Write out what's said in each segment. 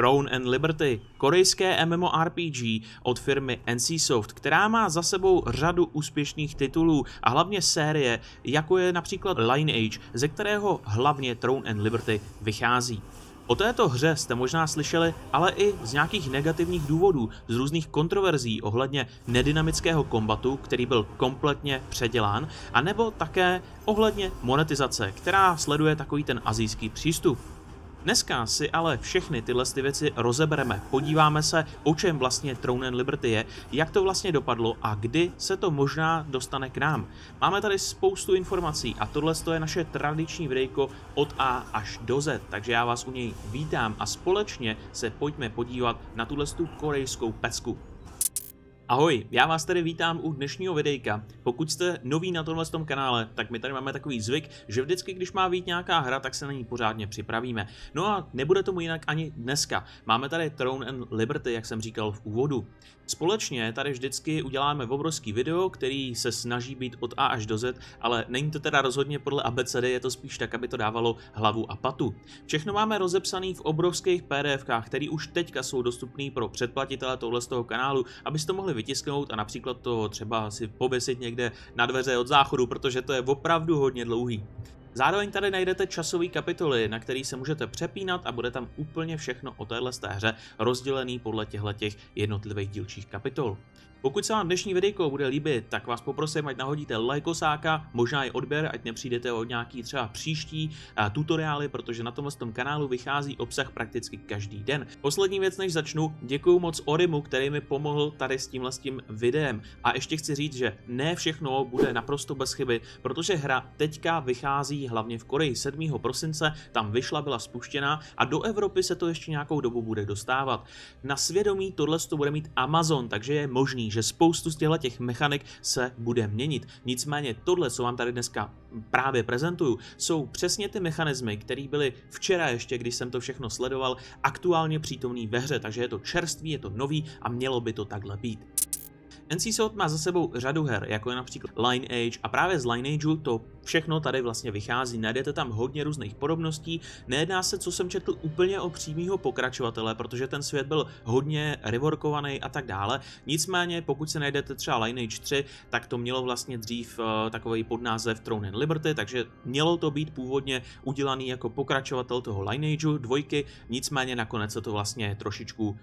Crown and Liberty, korejské MMORPG od firmy NCSoft, která má za sebou řadu úspěšných titulů a hlavně série, jako je například Lineage, ze kterého hlavně Throne and Liberty vychází. O této hře jste možná slyšeli, ale i z nějakých negativních důvodů, z různých kontroverzí ohledně nedynamického kombatu, který byl kompletně předělán, anebo také ohledně monetizace, která sleduje takový ten azijský přístup. Dneska si ale všechny tyhle ty věci rozebereme. Podíváme se, o čem vlastně Throne and Liberty je, jak to vlastně dopadlo a kdy se to možná dostane k nám. Máme tady spoustu informací a tohle je naše tradiční videjko od A až do Z, takže já vás u něj vítám a společně se pojďme podívat na tuhle tu korejskou pecku. Ahoj, já vás tady vítám u dnešního videjka. Pokud jste noví na tomhle tom kanále, tak my tady máme takový zvyk, že vždycky, když má být nějaká hra, tak se na ní pořádně připravíme. No a nebude tomu jinak ani dneska. Máme tady Throne and Liberty, jak jsem říkal v úvodu. Společně tady vždycky uděláme obrovský video, který se snaží být od A až do Z, ale není to teda rozhodně podle ABCD, je to spíš tak, aby to dávalo hlavu a patu. Všechno máme rozepsané v obrovských PDF, které už teďka jsou dostupné pro předplatitele tohle z toho kanálu, abyste mohli vytisknout a například to třeba si pověsit někde na dveře od záchodu, protože to je opravdu hodně dlouhý. Zároveň tady najdete časový kapitoly, na který se můžete přepínat a bude tam úplně všechno o téhle hře rozdělený podle těchto jednotlivých dílčích kapitol. Pokud se vám dnešní videjko bude líbit, tak vás poprosím, ať nahodíte lajkosáka, možná i odběr, ať nepřijdete o nějaký třeba příští eh, tutoriály, protože na tomhle tom kanálu vychází obsah prakticky každý den. Poslední věc, než začnu, děkuji moc Orimu, který mi pomohl tady s tímhle s tím videem. A ještě chci říct, že ne všechno bude naprosto bez chyby, protože hra teďka vychází hlavně v Koreji 7. prosince, tam vyšla, byla spuštěna a do Evropy se to ještě nějakou dobu bude dostávat. Na svědomí tohle to bude mít Amazon, takže je možný, že spoustu z těchto těch mechanik se bude měnit. Nicméně tohle, co vám tady dneska právě prezentuju, jsou přesně ty mechanismy, které byly včera ještě, když jsem to všechno sledoval, aktuálně přítomný ve hře, takže je to čerstvý, je to nový a mělo by to takhle být. NCsoft má za sebou řadu her, jako je například Lineage a právě z Lineageu to Všechno tady vlastně vychází, najdete tam hodně různých podobností, nejedná se, co jsem četl, úplně o přímýho pokračovatele, protože ten svět byl hodně reworkovaný a tak dále, nicméně pokud se najdete třeba Lineage 3, tak to mělo vlastně dřív uh, eh, takový podnázev Throne and Liberty, takže mělo to být původně udělaný jako pokračovatel toho Lineageu dvojky, nicméně nakonec se to vlastně trošičku uh,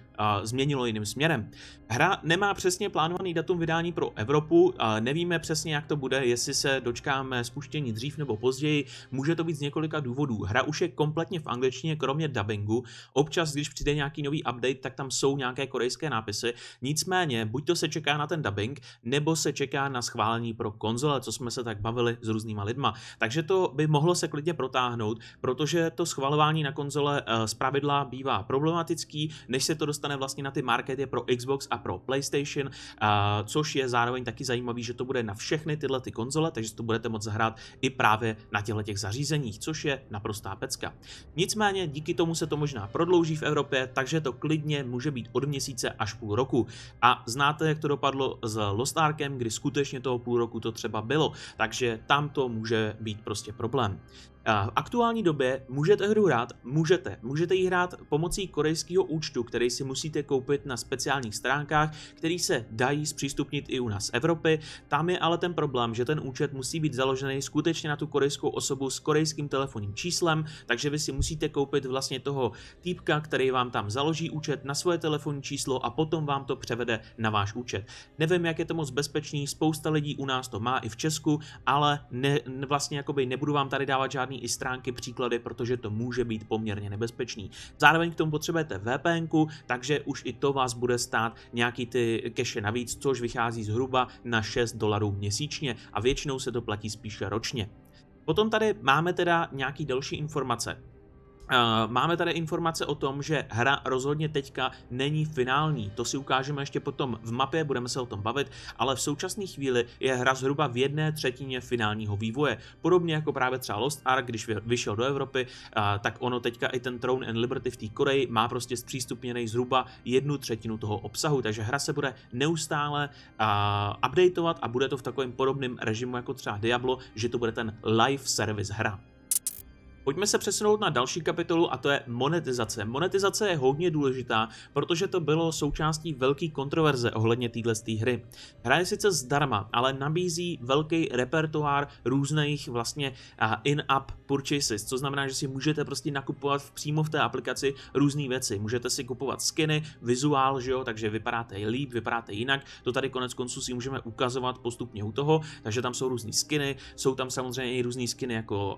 změnilo jiným směrem. Hra nemá přesně plánovaný datum vydání pro Evropu, uh, nevíme přesně jak to bude, jestli se dočkáme spuštění spuštění dřív nebo později, může to být z několika důvodů. Hra už je kompletně v angličtině, kromě dubbingu. Občas, když přijde nějaký nový update, tak tam jsou nějaké korejské nápisy. Nicméně, buď to se čeká na ten dubbing, nebo se čeká na schválení pro konzole, co jsme se tak bavili s různýma lidma. Takže to by mohlo se klidně protáhnout, protože to schvalování na konzole eh, z pravidla bývá problematický, než se to dostane vlastně na ty markety pro Xbox a pro PlayStation, eh, což je zároveň taky zajímavý, že to bude na všechny tyhle ty konzole, takže to budete moc hrát i právě na těchto těch zařízeních, což je naprostá pecka. Nicméně díky tomu se to možná prodlouží v Evropě, takže to klidně může být od měsíce až půl roku. A znáte, jak to dopadlo s Lost Arkem, kdy skutečně toho půl roku to třeba bylo, takže tam to může být prostě problém. V aktuální době můžete hru hrát, můžete. Můžete ji hrát pomocí korejského účtu, který si musíte koupit na speciálních stránkách, který se dají zpřístupnit i u nás Evropy. Tam je ale ten problém, že ten účet musí být založený skutečně na tu korejskou osobu s korejským telefonním číslem, takže vy si musíte koupit vlastně toho týpka, který vám tam založí účet na svoje telefonní číslo a potom vám to převede na váš účet. Nevím, jak je to moc bezpečný, spousta lidí u nás to má i v Česku, ale ne, vlastně jakoby nebudu vám tady dávat žádný strany i stránky příklady, protože to může být poměrně nebezpečný. Zároveň k tomu potřebujete VPN, takže už i to vás bude stát nějaký ty keše navíc, což vychází zhruba na 6 dolarů měsíčně a většinou se to platí spíše ročně. Potom tady máme teda nějaký další informace. Eh, máme tady informace o tom, že hra rozhodně teďka není finální. To si ukážeme ještě potom v mapě, budeme se o tom bavit, ale v současné chvíli je hra zhruba v jedné třetině finálního vývoje. Podobně jako právě třeba Lost Ark, když vyšel do Evropy, eh, tak ono teďka i ten Throne and Liberty v té Koreji má prostě zpřístupněný zhruba jednu třetinu toho obsahu, takže hra se bude neustále eh, updateovat a bude to v takovém podobném režimu jako třeba Diablo, že to bude ten live service hra. Pojďme se přesunout na další kapitolu a to je monetizace. Monetizace je hodně důležitá, protože to bylo součástí velké kontroverze ohledně této hry. Hra je sice zdarma, ale nabízí velký repertoár různých vlastně in-app purchases, co znamená, že si můžete prostě nakupovat přímo v té aplikaci různé věci. Můžete si kupovat skiny, vizuál, že jo, takže vypadáte líp, vypadáte jinak. To tady konec konců si můžeme ukazovat postupně u toho, takže tam jsou různé skiny, jsou tam samozřejmě i různé skiny jako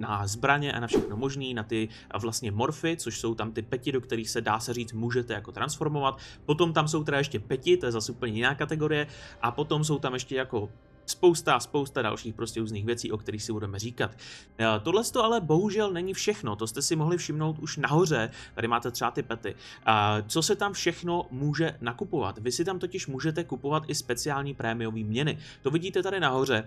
na zbraně zbraně a na všechno možný, na ty eh, vlastně morfy, což jsou tam ty peti, do kterých se dá se říct můžete jako transformovat. Potom tam jsou teda ještě peti, to je zase úplně jiná kategorie. A potom jsou tam ještě jako spousta, spousta dalších prostě různých věcí, o kterých si budeme říkat. Eh, tohle to ale bohužel není všechno, to jste si mohli všimnout už nahoře, tady máte třeba ty pety. Eh, co se tam všechno může nakupovat? Vy si tam totiž můžete kupovat i speciální prémiové měny. To vidíte tady nahoře,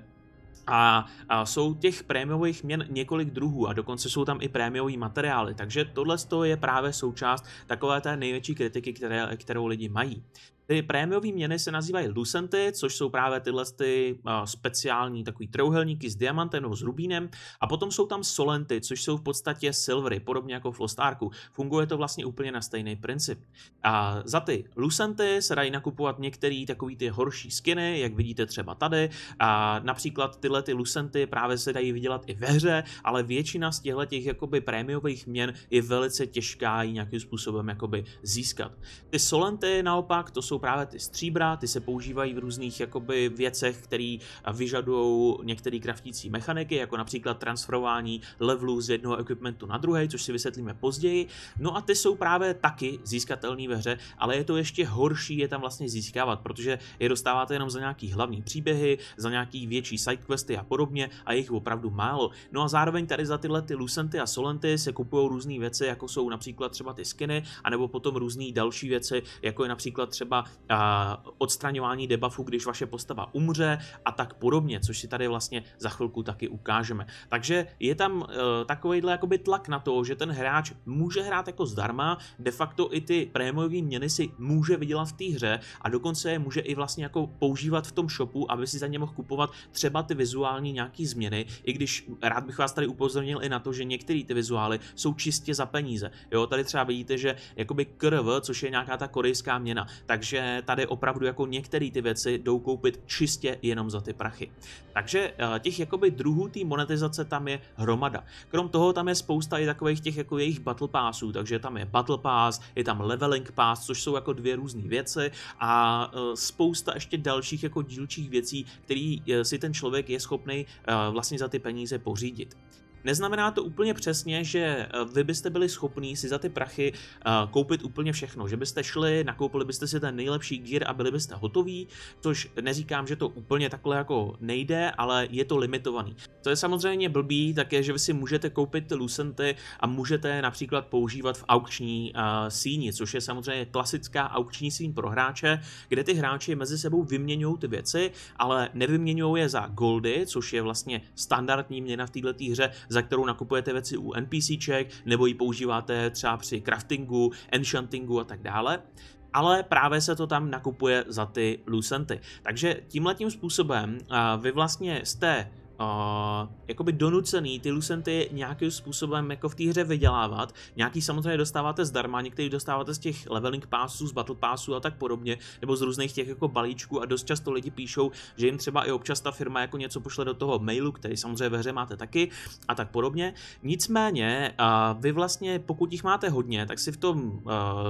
a, a jsou těch prémiových měn několik druhů a dokonce jsou tam i prémiový materiály, takže tohle je právě součást takové té největší kritiky, které, kterou lidi mají. Ty prémiové měny se nazývají lucenty, což jsou právě tyhle ty eh, speciální takový trojuhelníky s diamantem nebo s rubínem. A potom jsou tam solenty, což jsou v podstatě silvery, podobně jako v Arku. Funguje to vlastně úplně na stejný princip. A za ty lucenty se dají nakupovat některé takové ty horší skiny, jak vidíte třeba tady. A například tyhle ty lucenty právě se dají vydělat i ve hře, ale většina z těchto těch jakoby prémiových měn je velice těžká ji nějakým způsobem jakoby získat. Ty solenty naopak to jsou právě ty stříbra, ty se používají v různých jakoby věcech, které eh, vyžadují některé kraftící mechaniky, jako například transferování levelů z jednoho equipmentu na druhý, což si vysvětlíme později. No a ty jsou právě taky získatelné ve hře, ale je to ještě horší je tam vlastně získávat, protože je dostáváte jenom za nějaký hlavní příběhy, za nějaký větší sidequesty a podobně a je jich opravdu málo. No a zároveň tady za tyhle ty Lucenty a Solenty se kupují různé věci, jako jsou například třeba ty skiny, anebo potom různé další věci, jako je například třeba třeba odstraňování debufů, když vaše postava umře a tak podobně, což si tady vlastně za chvilku taky ukážeme. Takže je tam uh, e, takovýhle jakoby tlak na to, že ten hráč může hrát jako zdarma, de facto i ty prémiové měny si může vydělat v té hře a dokonce je může i vlastně jako používat v tom shopu, aby si za ně mohl kupovat třeba ty vizuální nějaký změny, i když rád bych vás tady upozornil i na to, že některé ty vizuály jsou čistě za peníze. Jo, tady třeba vidíte, že jakoby krv, což je nějaká ta korejská měna, takže že tady opravdu jako některé ty věci jdou koupit čistě jenom za ty prachy. Takže eh, těch jakoby druhů té monetizace tam je hromada. Krom toho tam je spousta i takových těch jako jejich battle passů, takže tam je battle pass, je tam leveling pass, což jsou jako dvě různé věci a eh, spousta ještě dalších jako dílčích věcí, které eh, si ten člověk je schopný vlastně za ty peníze pořídit. Neznamená to úplně přesně, že eh, vy byste byli schopní si za ty prachy eh, koupit úplně všechno, že byste šli, nakoupili byste si ten nejlepší gear a byli byste hotoví, což neříkám, že to úplně takhle jako nejde, ale je to limitovaný. To je samozřejmě blbý také, že vy si můžete koupit Lucenty a můžete je například používat v aukční eh, síni, což je samozřejmě klasická aukční síň pro hráče, kde ty hráči mezi sebou vyměňují ty věci, ale nevyměňují je za goldy, což je vlastně standardní měna v této hře, za kterou nakupujete věci u NPCček, nebo ji používáte třeba při craftingu, enchantingu a tak dále ale právě se to tam nakupuje za ty lucenty. Takže tímhletím způsobem vy vlastně jste uh, jakoby donucený ty lucenty nějakým způsobem jako v té hře vydělávat. Nějaký samozřejmě dostáváte zdarma, některý dostáváte z těch leveling pásů, z battle pásů a tak podobně, nebo z různých těch jako balíčků a dost často lidi píšou, že jim třeba i občas ta firma jako něco pošle do toho mailu, který samozřejmě ve hře máte taky a tak podobně. Nicméně, uh, vy vlastně, pokud jich máte hodně, tak si v tom, uh,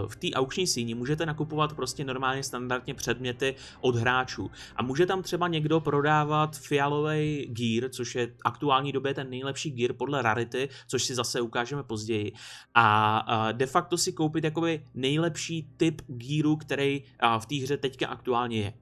v té aukční síni můžete nakupovat prostě normálně standardně předměty od hráčů. A může tam třeba někdo prodávat fialový gear, Gear, což je aktuální době ten nejlepší Gear podle rarity, což si zase ukážeme později. A de facto si koupit jakoby nejlepší typ Gearu, který v té hře teďka aktuálně je.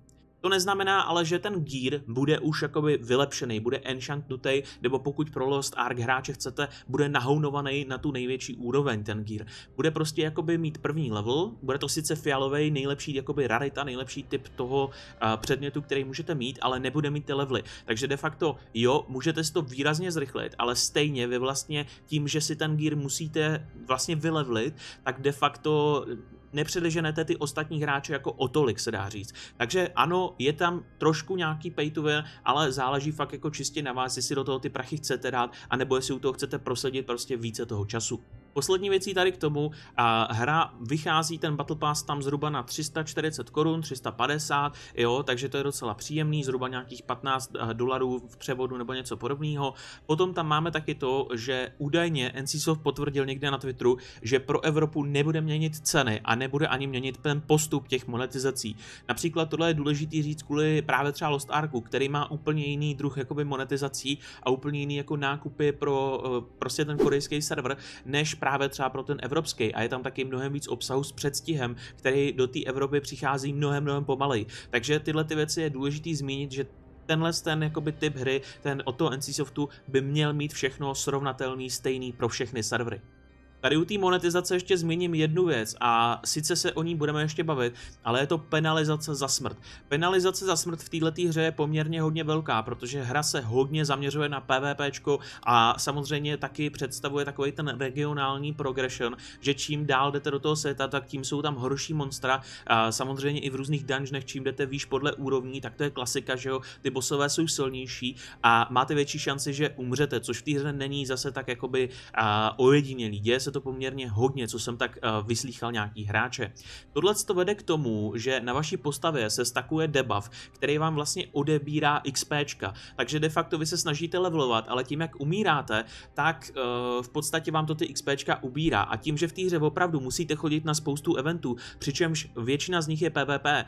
To neznamená ale, že ten gear bude už jakoby vylepšený, bude enchantnutý, nebo pokud pro Lost Ark hráče chcete, bude nahounovaný na tu největší úroveň ten gear. Bude prostě jakoby mít první level, bude to sice fialový, nejlepší jakoby rarita, nejlepší typ toho uh, předmětu, který můžete mít, ale nebude mít ty levely. Takže de facto jo, můžete si to výrazně zrychlit, ale stejně vy vlastně tím, že si ten gear musíte vlastně vylevlit, tak de facto nepřeleženete ty ostatní hráče jako o tolik, se dá říct. Takže ano, je tam trošku nějaký pay to win, ale záleží fakt jako čistě na vás, jestli do toho ty prachy chcete dát, anebo jestli u toho chcete prosadit prostě více toho času. Poslední věcí tady k tomu, a hra vychází ten Battle Pass tam zhruba na 340 korun, 350, jo, takže to je docela příjemný, zhruba nějakých 15 eh, dolarů v převodu nebo něco podobného. Potom tam máme taky to, že údajně NCSoft potvrdil někde na Twitteru, že pro Evropu nebude měnit ceny a nebude ani měnit ten postup těch monetizací. Například tohle je důležitý říct kvůli právě třeba Lost Arku, který má úplně jiný druh jakoby monetizací a úplně jiný jako nákupy pro eh, prostě ten korejský server, než právě třeba pro ten evropský a je tam taky mnohem víc obsahu s předstihem, který do té Evropy přichází mnohem, mnohem pomalej. Takže tyhle ty věci je důležité zmínit, že tenhle ten jakoby, typ hry, ten od toho NCSoftu, by měl mít všechno srovnatelný, stejný pro všechny servery. Tady u té monetizace ještě zmíním jednu věc a sice se o ní budeme ještě bavit, ale je to penalizace za smrt. Penalizace za smrt v této hře je poměrně hodně velká, protože hra se hodně zaměřuje na PvP a samozřejmě taky představuje takový ten regionální progression, že čím dál jdete do toho světa, tak tím jsou tam horší monstra. A samozřejmě i v různých dungeonech, čím jdete výš podle úrovní, tak to je klasika, že jo, ty bosové jsou silnější a máte větší šanci, že umřete, což v té hře není zase tak jakoby ojedinělý. Děje se to poměrně hodně, co jsem tak eh, vyslýchal nějaký hráče. Tohle to vede k tomu, že na vaší postavě se stakuje debuff, který vám vlastně odebírá XP, takže de facto vy se snažíte levelovat, ale tím jak umíráte, tak eh, v podstatě vám to ty XP ubírá a tím, že v té hře opravdu musíte chodit na spoustu eventů, přičemž většina z nich je PvP, eh,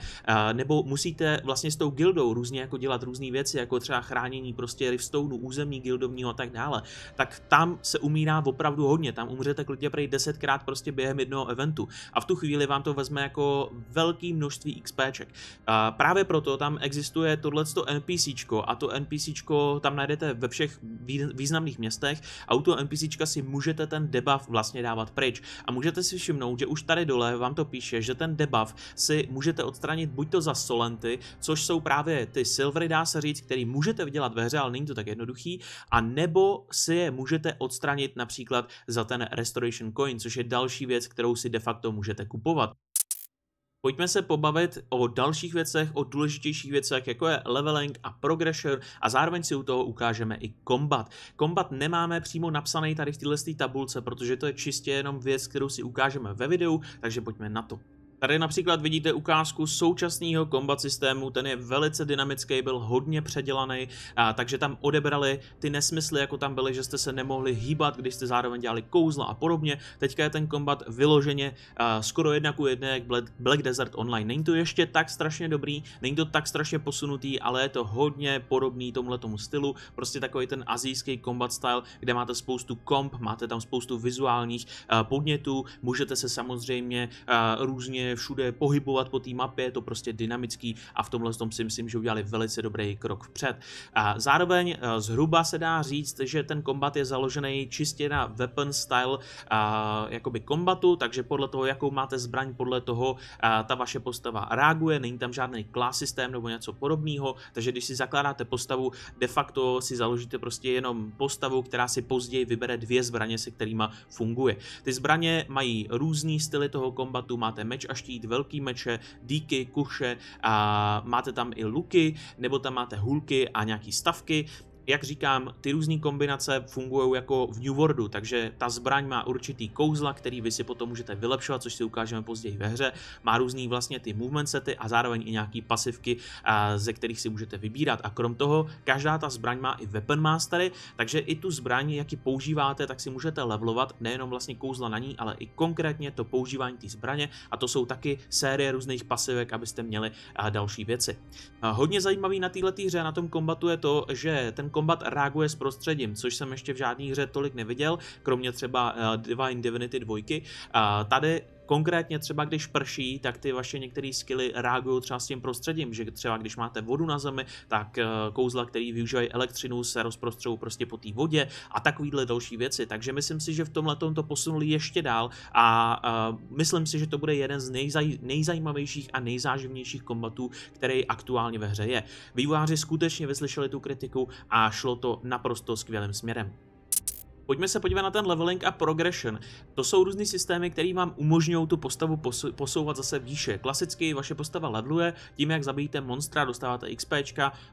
nebo musíte vlastně s tou guildou různě jako dělat různé věci, jako třeba chránění prostě rivstounu, území guildovního a tak dále, tak tam se umírá opravdu hodně, tam umřete klidně prej 10krát prostě během jednoho eventu a v tu chvíli vám to vezme jako velký množství XPček. A právě proto tam existuje tohleto NPCčko a to NPCčko tam najdete ve všech významných městech a u toho NPCčka si můžete ten debuff vlastně dávat pryč a můžete si všimnout, že už tady dole vám to píše, že ten debuff si můžete odstranit buď to za solenty, což jsou právě ty silvery, dá se říct, který můžete vydělat ve hře, ale není to tak jednoduchý, a nebo si je můžete odstranit například za ten restor. Restoration Coin, což je další věc, kterou si de facto můžete kupovat. Pojďme se pobavit o dalších věcech, o důležitějších věcech, jako je leveling a progressor a zároveň si u toho ukážeme i kombat. Kombat nemáme přímo napsaný tady v této tabulce, protože to je čistě jenom věc, kterou si ukážeme ve videu, takže pojďme na to. Tady například vidíte ukázku současného kombat systému, ten je velice dynamický, byl hodně předělaný, a, takže tam odebrali ty nesmysly, jako tam byly, že jste se nemohli hýbat, když jste zároveň dělali kouzla a podobně. Teďka je ten kombat vyloženě a, skoro jedna ku jedné jak Black Desert Online. Není to ještě tak strašně dobrý, není to tak strašně posunutý, ale je to hodně podobný tomu stylu, prostě takový ten azijský combat style, kde máte spoustu komp, máte tam spoustu vizuálních a, podnětů, můžete se samozřejmě a, různě všude pohybovat po té mapě, je to prostě dynamický a v tomhle tom si myslím, že udělali velice dobrý krok vpřed. A zároveň eh, zhruba se dá říct, že ten kombat je založený čistě na weapon style a, eh, jakoby kombatu, takže podle toho, jakou máte zbraň, podle toho a, eh, ta vaše postava reaguje, není tam žádný class systém nebo něco podobného, takže když si zakládáte postavu, de facto si založíte prostě jenom postavu, která si později vybere dvě zbraně, se kterými funguje. Ty zbraně mají různý styly toho kombatu, máte meč a a štít, velký meče, díky, kuše, a máte tam i luky, nebo tam máte hulky a nějaký stavky, jak říkám, ty různé kombinace fungují jako v New Worldu, takže ta zbraň má určitý kouzla, který vy si potom můžete vylepšovat, což si ukážeme později ve hře. Má různý vlastně ty movement sety a zároveň i nějaký pasivky, ze kterých si můžete vybírat. A krom toho, každá ta zbraň má i weapon mastery, takže i tu zbraň, jak ji používáte, tak si můžete levelovat nejenom vlastně kouzla na ní, ale i konkrétně to používání té zbraně a to jsou taky série různých pasivek, abyste měli další věci. Hodně zajímavý na této hře na tom kombatu je to, že ten Kombat reaguje s prostředím, což jsem ještě v žádné hře tolik neviděl, kromě třeba eh, Divine Divinity 2. Eh, tady Konkrétně třeba když prší, tak ty vaše některé skily reagují třeba s tím prostředím, že třeba když máte vodu na zemi, tak eh, kouzla, který využívají elektřinu, se rozprostřou prostě po té vodě a takovýhle další věci. Takže myslím si, že v tomhle to posunuli ještě dál a uh, myslím si, že to bude jeden z nejzaj, nejzajímavějších a nejzáživnějších kombatů, který aktuálně ve hře je. Vývojáři skutečně vyslyšeli tu kritiku a šlo to naprosto skvělým směrem. Pojďme se podívat na ten leveling a progression. To jsou různé systémy, které vám umožňují tu postavu posouvat zase výše. Klasicky vaše postava leveluje, tím jak zabijíte monstra, dostáváte XP,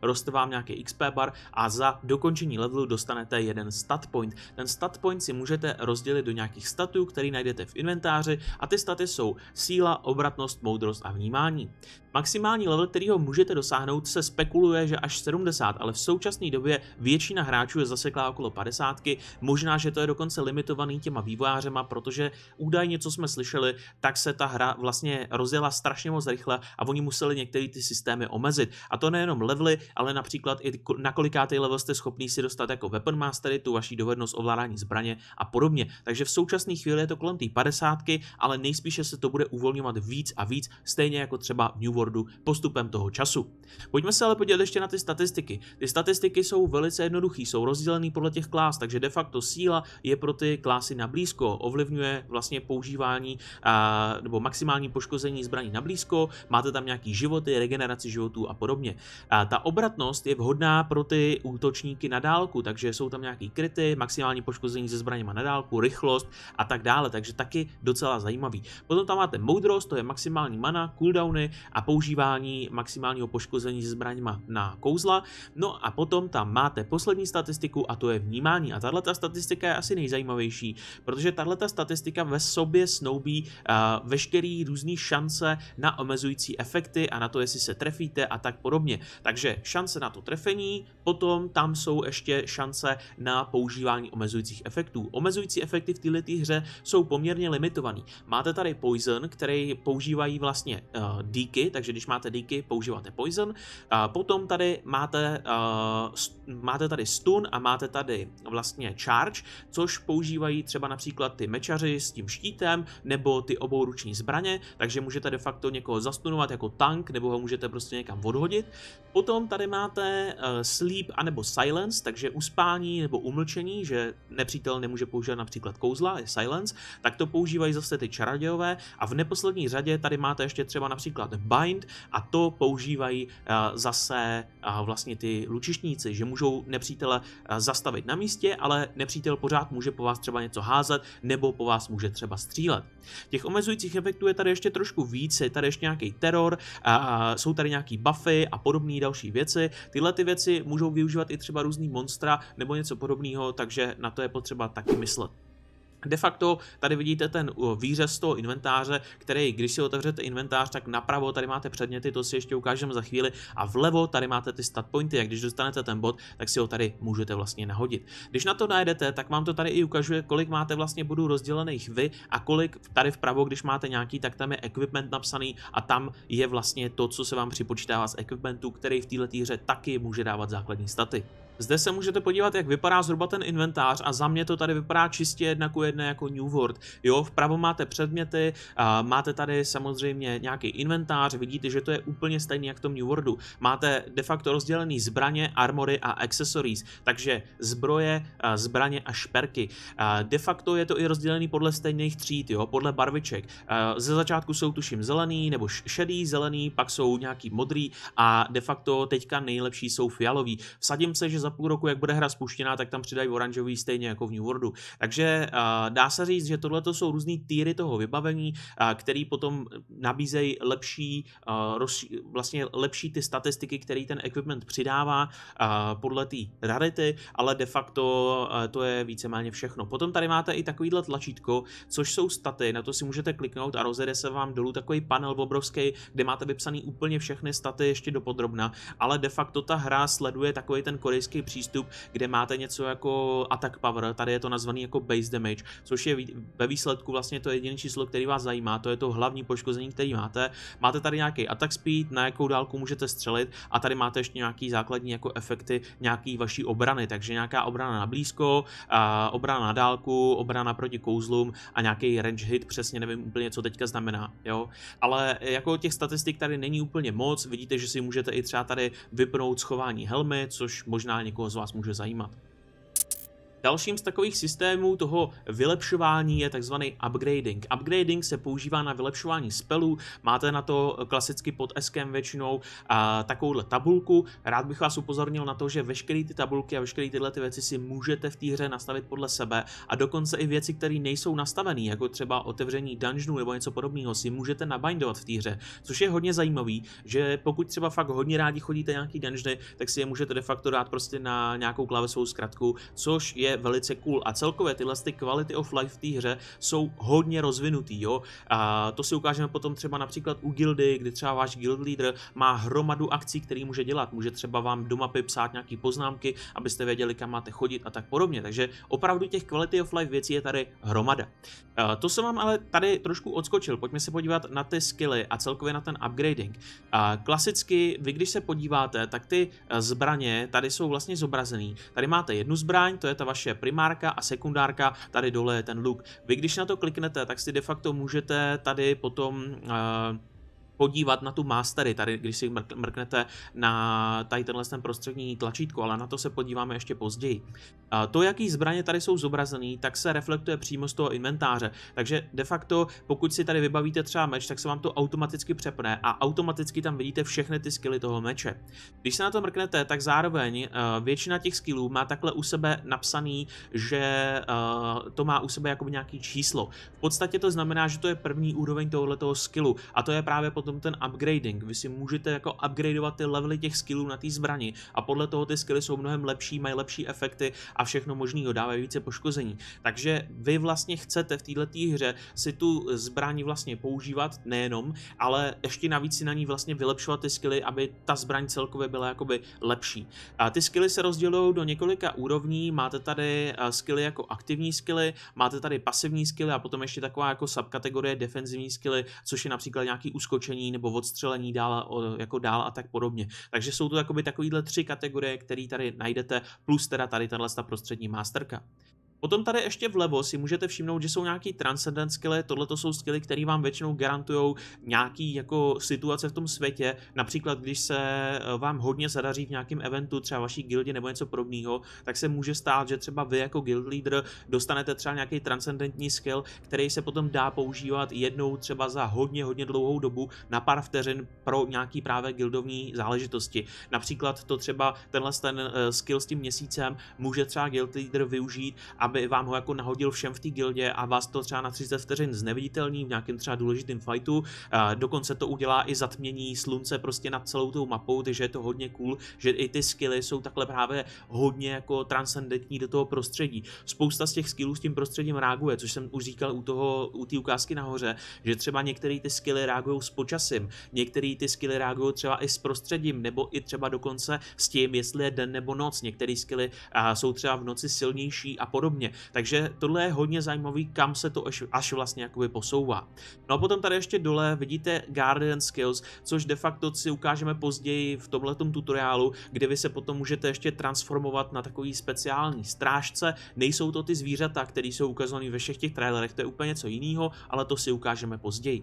roste vám nějaký XP bar a za dokončení levelu dostanete jeden stat point. Ten stat point si můžete rozdělit do nějakých statů, který najdete v inventáři a ty staty jsou síla, obratnost, moudrost a vnímání. Maximální level, ho můžete dosáhnout, se spekuluje, že až 70, ale v současné době většina hráčů je zaseklá okolo 50. Možná, že to je dokonce limitovaný těma vývojářema, protože údajně, co jsme slyšeli, tak se ta hra vlastně rozjela strašně moc rychle a oni museli některé ty systémy omezit. A to nejenom levely, ale například i na kolikátý level jste schopný si dostat jako weapon mastery, tu vaší dovednost ovládání zbraně a podobně. Takže v současné chvíli je to kolem té 50, ale nejspíše se to bude uvolňovat víc a víc, stejně jako třeba v New Wordu postupem toho času. Pojďme se ale podívat ještě na ty statistiky. Ty statistiky jsou velice jednoduché, jsou rozdělené podle těch klás, takže de facto síla je pro ty klásy na blízko, ovlivňuje vlastně používání a, nebo maximální poškození zbraní na blízko, máte tam nějaký životy, regeneraci životů a podobně. A ta obratnost je vhodná pro ty útočníky na dálku, takže jsou tam nějaký kryty, maximální poškození ze zbraněma na dálku, rychlost a tak dále, takže taky docela zajímavý. Potom tam máte moudrost, to je maximální mana, cooldowny a používání maximálního poškození zbraňma na kouzla. No a potom tam máte poslední statistiku a to je vnímání. A tahle statistika je asi nejzajímavější, protože tahle statistika ve sobě snoubí veškeré eh, veškerý různý šance na omezující efekty a na to, jestli se trefíte a tak podobně. Takže šance na to trefení, potom tam jsou ještě šance na používání omezujících efektů. Omezující efekty v této hře jsou poměrně limitované. Máte tady Poison, který používají vlastně uh, díky, takže když máte díky, používáte poison. A potom tady máte, uh, máte tady stun a máte tady vlastně charge, což používají třeba například ty mečaři s tím štítem nebo ty obouruční zbraně, takže můžete de facto někoho zastunovat jako tank nebo ho můžete prostě někam odhodit. Potom tady máte uh, sleep anebo silence, takže uspání nebo umlčení, že nepřítel nemůže používat například kouzla, je silence, tak to používají zase ty čarodějové a v neposlední řadě tady máte ještě třeba například bind, blind a to používají eh, zase eh, vlastně ty lučišníci, že můžou nepřítele eh, zastavit na místě, ale nepřítel pořád může po vás třeba něco házet nebo po vás může třeba střílet. Těch omezujících efektů je tady ještě trošku víc, je tady ještě nějaký teror, jsou tady nějaký buffy a podobné další věci. Tyhle ty věci můžou využívat i třeba různý monstra nebo něco podobného, takže na to je potřeba taky myslet. De facto tady vidíte ten výřez toho inventáře, který, když si otevřete inventář, tak napravo tady máte předměty, to si ještě ukážeme za chvíli, a vlevo tady máte ty stat pointy, jak když dostanete ten bod, tak si ho tady můžete vlastně nahodit. Když na to najdete, tak vám to tady i ukazuje, kolik máte vlastně bodů rozdělených vy a kolik tady vpravo, když máte nějaký, tak tam je equipment napsaný a tam je vlastně to, co se vám připočítává z equipmentu, který v této hře taky může dávat základní staty. Zde se můžete podívat, jak vypadá zhruba ten inventář a za mě to tady vypadá čistě jedna ku jedné jako New World. Jo, vpravo máte předměty, máte tady samozřejmě nějaký inventář, vidíte, že to je úplně stejný jak v tom New Worldu. Máte de facto rozdělený zbraně, armory a accessories, takže zbroje, zbraně a šperky. De facto je to i rozdělený podle stejných tříd, jo, podle barviček. Ze začátku jsou tuším zelený nebo šedý, zelený, pak jsou nějaký modrý a de facto teďka nejlepší jsou fialový. Vsadím se, že za za půl roku, jak bude hra spuštěná, tak tam přidají oranžový stejně jako v New Worldu. Takže eh, dá se říct, že tohle jsou různé týry toho vybavení, eh, který potom nabízejí lepší, eh, vlastně lepší ty statistiky, který ten equipment přidává podle té rarity, ale de facto to je víceméně všechno. Potom tady máte i takovýhle tlačítko, což jsou staty, na to si můžete kliknout a rozjede se vám dolů takový panel obrovský, kde máte vypsaný úplně všechny staty ještě dopodrobna, ale de facto ta hra sleduje takový ten korejský jednoduchý přístup, kde máte něco jako attack power, tady je to nazvaný jako base damage, což je ve výsledku vlastně to jediné číslo, který vás zajímá, to je to hlavní poškození, který máte. Máte tady nějaký attack speed, na jakou dálku můžete střelit a tady máte ještě nějaký základní jako efekty nějaký vaší obrany, takže nějaká obrana na blízko, obrana na dálku, obrana proti kouzlům a nějaký range hit, přesně nevím úplně, co teďka znamená, jo. Ale jako těch statistik tady není úplně moc, vidíte, že si můžete i třeba tady vypnout schování helmy, což možná někoho z vás může zajímat. Dalším z takových systémů toho vylepšování je takzvaný upgrading. Upgrading se používá na vylepšování spelů, máte na to klasicky pod SKM většinou a, takovouhle tabulku. Rád bych vás upozornil na to, že veškeré ty tabulky a veškeré tyhle ty věci si můžete v té hře nastavit podle sebe a dokonce i věci, které nejsou nastavené, jako třeba otevření dungeonu nebo něco podobného, si můžete nabindovat v té hře, což je hodně zajímavý, že pokud třeba fakt hodně rádi chodíte nějaký dungeony, tak si je můžete de facto dát prostě na nějakou klávesovou zkratku, což je je velice cool. A celkově tyhle ty quality of life v té hře jsou hodně rozvinutý, jo. A to si ukážeme potom třeba například u guildy, kdy třeba váš guild leader má hromadu akcí, který může dělat. Může třeba vám do mapy psát nějaký poznámky, abyste věděli, kam máte chodit a tak podobně. Takže opravdu těch quality of life věcí je tady hromada. A to jsem vám ale tady trošku odskočil. Pojďme se podívat na ty skilly a celkově na ten upgrading. A klasicky, vy když se podíváte, tak ty zbraně tady jsou vlastně zobrazený. Tady máte jednu zbraň, to je ta vaše vaše primárka a sekundárka, tady dole je ten look. Vy když na to kliknete, tak si de facto můžete tady potom uh, podívat na tu mastery, tady, když si mrknete na tady tenhle ten prostřední tlačítko, ale na to se podíváme ještě později. To, jaký zbraně tady jsou zobrazený, tak se reflektuje přímo z toho inventáře. Takže de facto, pokud si tady vybavíte třeba meč, tak se vám to automaticky přepne a automaticky tam vidíte všechny ty skily toho meče. Když se na to mrknete, tak zároveň eh, většina těch skillů má takhle u sebe napsaný, že eh, to má u sebe jako nějaký číslo. V podstatě to znamená, že to je první úroveň tohoto skillu a to je právě potom tom ten upgrading. Vy si můžete jako upgradeovat ty levely těch skillů na té zbrani a podle toho ty skilly jsou mnohem lepší, mají lepší efekty a všechno možného, dávají více poškození. Takže vy vlastně chcete v této hře si tu zbraň vlastně používat nejenom, ale ještě navíc si na ní vlastně vylepšovat ty skilly, aby ta zbraň celkově byla jakoby lepší. A ty skilly se rozdělují do několika úrovní, máte tady eh, skilly jako aktivní skilly, máte tady pasivní skilly a potom ještě taková jako subkategorie defenzivní skilly, což je například nějaký uskočení odsouzení nebo odstřelení dál, jako dál a tak podobně. Takže jsou to takovýhle tři kategorie, které tady najdete, plus teda tady tato prostřední masterka. Potom tady ještě vlevo si můžete všimnout, že jsou nějaký transcendent skilly, tohle to jsou skilly, které vám většinou garantují nějaký jako situace v tom světě, například když se eh, vám hodně zadaří v nějakém eventu, třeba vaší guildě nebo něco podobného, tak se může stát, že třeba vy jako guild leader dostanete třeba nějaký transcendentní skill, který se potom dá používat jednou třeba za hodně, hodně dlouhou dobu na pár vteřin pro nějaký právě guildovní záležitosti. Například to třeba tenhle ten eh, skill s tím měsícem může třeba guild leader využít a aby vám ho jako nahodil všem v té gildě a vás to třeba na 30 vteřin zneviditelní v nějakém třeba důležitém fightu. Dokonce to udělá i zatmění slunce prostě nad celou tou mapou, takže je to hodně cool, že i ty skilly jsou takhle právě hodně jako transcendentní do toho prostředí. Spousta z těch skillů s tím prostředím reaguje, což jsem už říkal u toho, u té ukázky nahoře, že třeba některé ty skilly reagují s počasím, některé ty skilly reagují třeba i s prostředím, nebo i třeba dokonce s tím, jestli je den nebo noc. Některé skilly jsou třeba v noci silnější a podobně podobně. Takže tohle je hodně zajímavý, kam se to až, až vlastně jakoby posouvá. No a potom tady ještě dole vidíte Garden Skills, což de facto si ukážeme později v tomhle tutoriálu, kde vy se potom můžete ještě transformovat na takový speciální strážce. Nejsou to ty zvířata, které jsou ukazovány ve všech těch trailerech, to je úplně něco jiného, ale to si ukážeme později.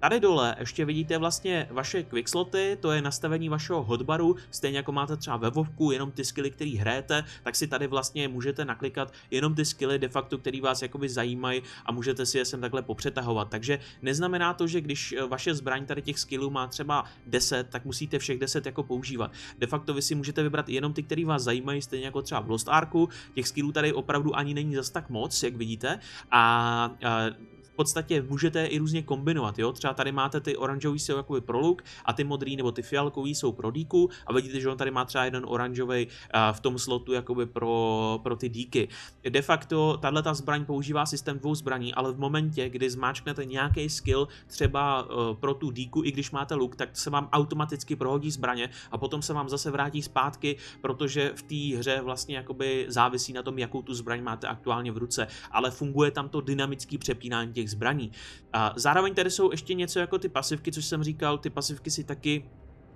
Tady dole ještě vidíte vlastně vaše quicksloty, to je nastavení vašeho hotbaru, stejně jako máte třeba ve Vovku jenom ty skilly, který hrajete, tak si tady vlastně můžete naklikat jenom ty skilly de facto, který vás jakoby zajímají a můžete si je sem takhle popřetahovat. Takže neznamená to, že když eh, vaše zbraň tady těch skillů má třeba 10, tak musíte všech 10 jako používat. De facto vy si můžete vybrat jenom ty, které vás zajímají, stejně jako třeba v Lost Arku, těch skillů tady opravdu ani není zas tak moc, jak vidíte. A, a eh, podstatě můžete i různě kombinovat, jo? Třeba tady máte ty oranžový jsou jakoby pro luk a ty modrý nebo ty fialkový jsou pro díku a vidíte, že on tady má třeba jeden oranžový v tom slotu jakoby pro, pro ty díky. De facto tahle ta zbraň používá systém dvou zbraní, ale v momentě, kdy zmáčknete nějaký skill třeba e, pro tu díku, i když máte luk, tak se vám automaticky prohodí zbraně a potom se vám zase vrátí zpátky, protože v té hře vlastně jakoby závisí na tom, jakou tu zbraň máte aktuálně v ruce, ale funguje tam to dynamické přepínání těch nových zbraní. A zároveň tady jsou ještě něco jako ty pasivky, což jsem říkal, ty pasivky si taky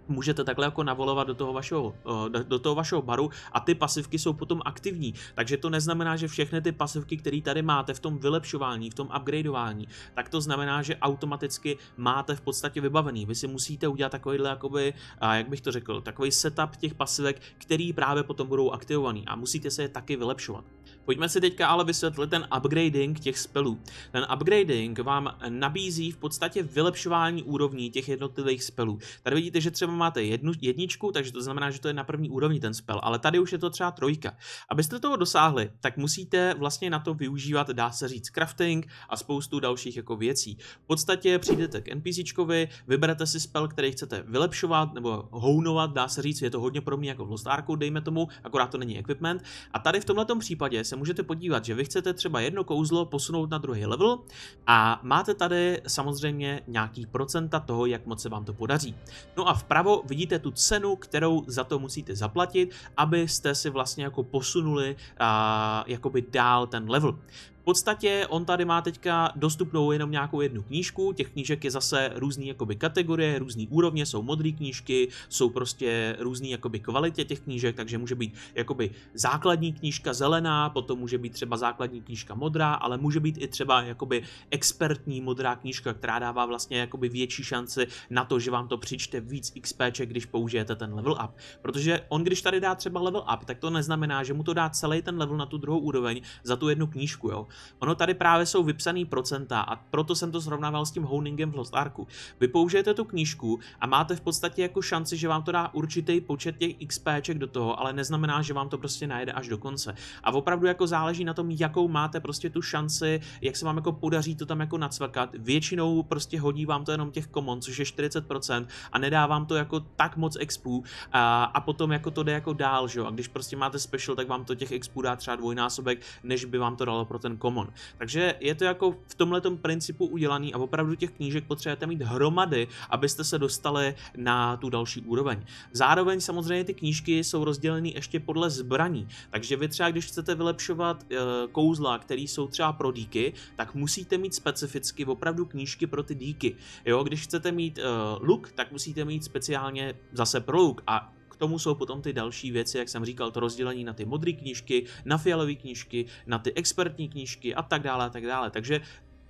můžete takhle jako navolovat do toho vašeho, eh, do toho vašeho baru a ty pasivky jsou potom aktivní. Takže to neznamená, že všechny ty pasivky, které tady máte v tom vylepšování, v tom upgradeování, tak to znamená, že automaticky máte v podstatě vybavený. Vy si musíte udělat takovýhle, jakoby, jak bych to řekl, takový setup těch pasivek, který právě potom budou aktivovaný a musíte se je taky vylepšovat. Pojďme si teďka ale vysvětlit ten upgrading těch spelů. Ten upgrading vám nabízí v podstatě vylepšování úrovní těch jednotlivých spelů. Tady vidíte, že třeba máte jednu, jedničku, takže to znamená, že to je na první úrovni ten spel, ale tady už je to třeba trojka. Abyste toho dosáhli, tak musíte vlastně na to využívat, dá se říct, crafting a spoustu dalších jako věcí. V podstatě přijdete k NPCčkovi, vyberete si spel, který chcete vylepšovat nebo hounovat, dá se říct, je to hodně mě jako v Lost Arku, dejme tomu, akorát to není equipment. A tady v tomto případě se můžete podívat, že vy chcete třeba jedno kouzlo posunout na druhý level a máte tady samozřejmě nějaký procenta toho, jak moc se vám to podaří. No a vpravo vidíte tu cenu, kterou za to musíte zaplatit, abyste si vlastně jako posunuli a, jakoby dál ten level. V podstatě on tady má teďka dostupnou jenom nějakou jednu knížku, těch knížek je zase různý jakoby kategorie, různý úrovně, jsou modré knížky, jsou prostě různý jakoby kvalitě těch knížek, takže může být jakoby základní knížka zelená, potom může být třeba základní knížka modrá, ale může být i třeba jakoby expertní modrá knížka, která dává vlastně jakoby větší šanci na to, že vám to přičte víc XP, když použijete ten level up. Protože on, když tady dá třeba level up, tak to neznamená, že mu to dá celý ten level na tu druhou úroveň za tu jednu knížku, jo. Ono tady právě jsou vypsaný procenta a proto jsem to srovnával s tím honingem v Lost Arku. Vy použijete tu knížku a máte v podstatě jako šanci, že vám to dá určitý počet těch XPček do toho, ale neznamená, že vám to prostě najde až do konce. A opravdu jako záleží na tom, jakou máte prostě tu šanci, jak se vám jako podaří to tam jako nacvakat. Většinou prostě hodí vám to jenom těch common, což je 40% a nedá vám to jako tak moc expů a, a potom jako to jde jako dál, že jo. A když prostě máte special, tak vám to těch expů dá třeba dvojnásobek, než by vám to dalo pro ten Common. Takže je to jako v tomhle principu udělaný a opravdu těch knížek potřebujete mít hromady, abyste se dostali na tu další úroveň. Zároveň samozřejmě ty knížky jsou rozděleny ještě podle zbraní, takže vy třeba když chcete vylepšovat eh, kouzla, které jsou třeba pro díky, tak musíte mít specificky opravdu knížky pro ty díky. Jo, když chcete mít eh, luk, tak musíte mít speciálně zase pro luk a tomu jsou potom ty další věci, jak jsem říkal, to rozdělení na ty modré knížky, na fialové knížky, na ty expertní knížky a tak dále a tak dále. Takže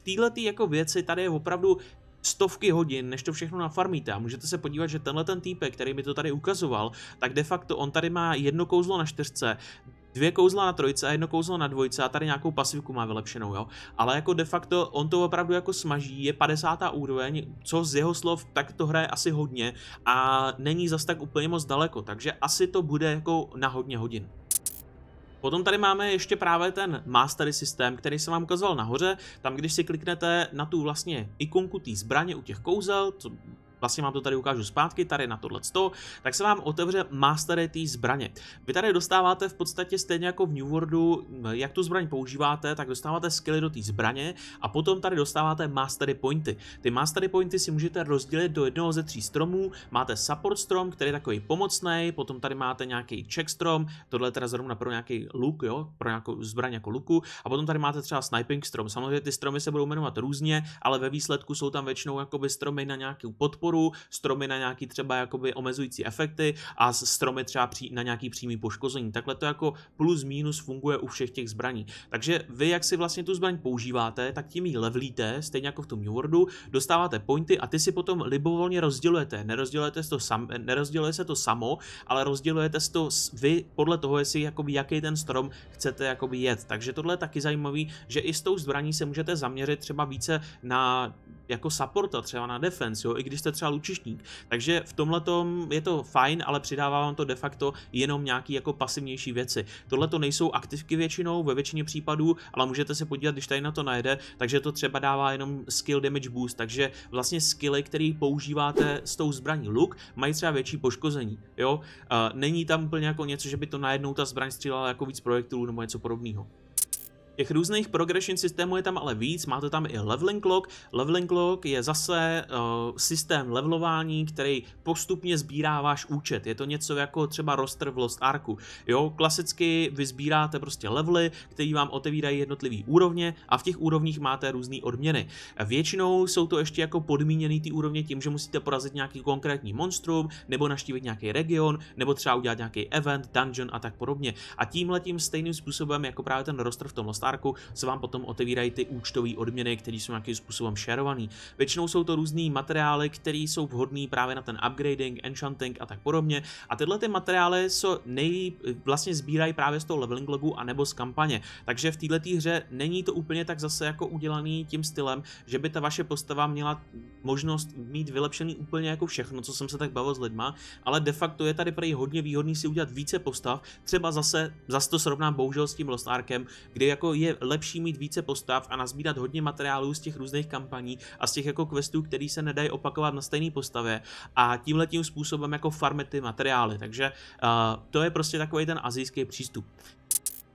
tyhle ty jako věci tady je opravdu stovky hodin, než to všechno nafarmíte. A můžete se podívat, že tenhle ten týpek, který mi to tady ukazoval, tak de facto on tady má jedno kouzlo na čtyřce, dvě kouzla na trojce a jedno kouzlo na dvojce a tady nějakou pasivku má vylepšenou, jo. Ale jako de facto on to opravdu jako smaží, je 50. úroveň, co z jeho slov, tak to hraje asi hodně a není zas tak úplně moc daleko, takže asi to bude jako na hodně hodin. Potom tady máme ještě právě ten mastery systém, který jsem vám ukazoval nahoře. Tam, když si kliknete na tu vlastně ikonku té zbraně u těch kouzel, to vlastně vám to tady ukážu zpátky, tady na tohle 100, tak se vám otevře mastery té zbraně. Vy tady dostáváte v podstatě stejně jako v New Worldu, jak tu zbraň používáte, tak dostáváte skilly do té zbraně a potom tady dostáváte mastery pointy. Ty mastery pointy si můžete rozdělit do jednoho ze tří stromů, máte support strom, který je takový pomocný, potom tady máte nějaký check strom, tohle je teda zrovna pro nějaký luk, jo, pro nějakou zbraň jako luku, a potom tady máte třeba sniping strom. Samozřejmě ty stromy se budou jmenovat různě, ale ve výsledku jsou tam většinou jakoby stromy na nějakou podporu podporu, stromy na nějaký třeba jakoby omezující efekty a stromy třeba při, na nějaký přímý poškození. Takhle to jako plus minus funguje u všech těch zbraní. Takže vy, jak si vlastně tu zbraň používáte, tak tím ji levlíte, stejně jako v tom New Worldu, dostáváte pointy a ty si potom libovolně rozdělujete. Nerozdělujete to sam, nerozděluje se to samo, ale rozdělujete to vy podle toho, jestli jakoby, jaký ten strom chcete jakoby jet. Takže tohle je taky zajímavý, že i s tou zbraní se můžete zaměřit třeba více na jako supporta, třeba na defense, jo? i když jste třeba lučišník. Takže v tomhle je to fajn, ale přidává vám to de facto jenom nějaký jako pasivnější věci. Tohle to nejsou aktivky většinou, ve většině případů, ale můžete se podívat, když tady na to najde, takže to třeba dává jenom skill damage boost, takže vlastně skilly, který používáte s tou zbraní luk, mají třeba větší poškození, jo. Není tam úplně jako něco, že by to najednou ta zbraň střílela jako víc projektilů nebo něco podobného. Těch různých progression systémů je tam ale víc, máte tam i leveling lock. Leveling lock je zase uh, systém levelování, který postupně sbírá váš účet. Je to něco jako třeba roster v Lost Arku. Jo, klasicky vy sbíráte prostě levely, který vám otevírají jednotlivý úrovně a v těch úrovních máte různé odměny. Většinou jsou to ještě jako podmíněný ty úrovně tím, že musíte porazit nějaký konkrétní monstrum, nebo naštívit nějaký region, nebo třeba udělat nějaký event, dungeon a tak podobně. A tímhle tím stejným způsobem jako právě ten roster v tom Lost Arku, Pixarku se vám potom otevírají ty účtové odměny, které jsou nějakým způsobem šerovaný. Většinou jsou to různé materiály, které jsou vhodné právě na ten upgrading, enchanting a tak podobně. A tyhle ty materiály se nej, vlastně sbírají právě z toho leveling logu a nebo z kampaně. Takže v této hře není to úplně tak zase jako udělaný tím stylem, že by ta vaše postava měla možnost mít vylepšený úplně jako všechno, co jsem se tak bavil s lidma, ale de facto je tady prej hodně výhodný si udělat více postav, třeba zase, zase to srovnám bohužel s tím Lost Arkem, kdy jako je lepší mít více postav a nazbírat hodně materiálů z těch různých kampaní a z těch jako questů, které se nedají opakovat na stejné postavě a tímhle tím způsobem jako farmit ty materiály. Takže uh, to je prostě takový ten azijský přístup.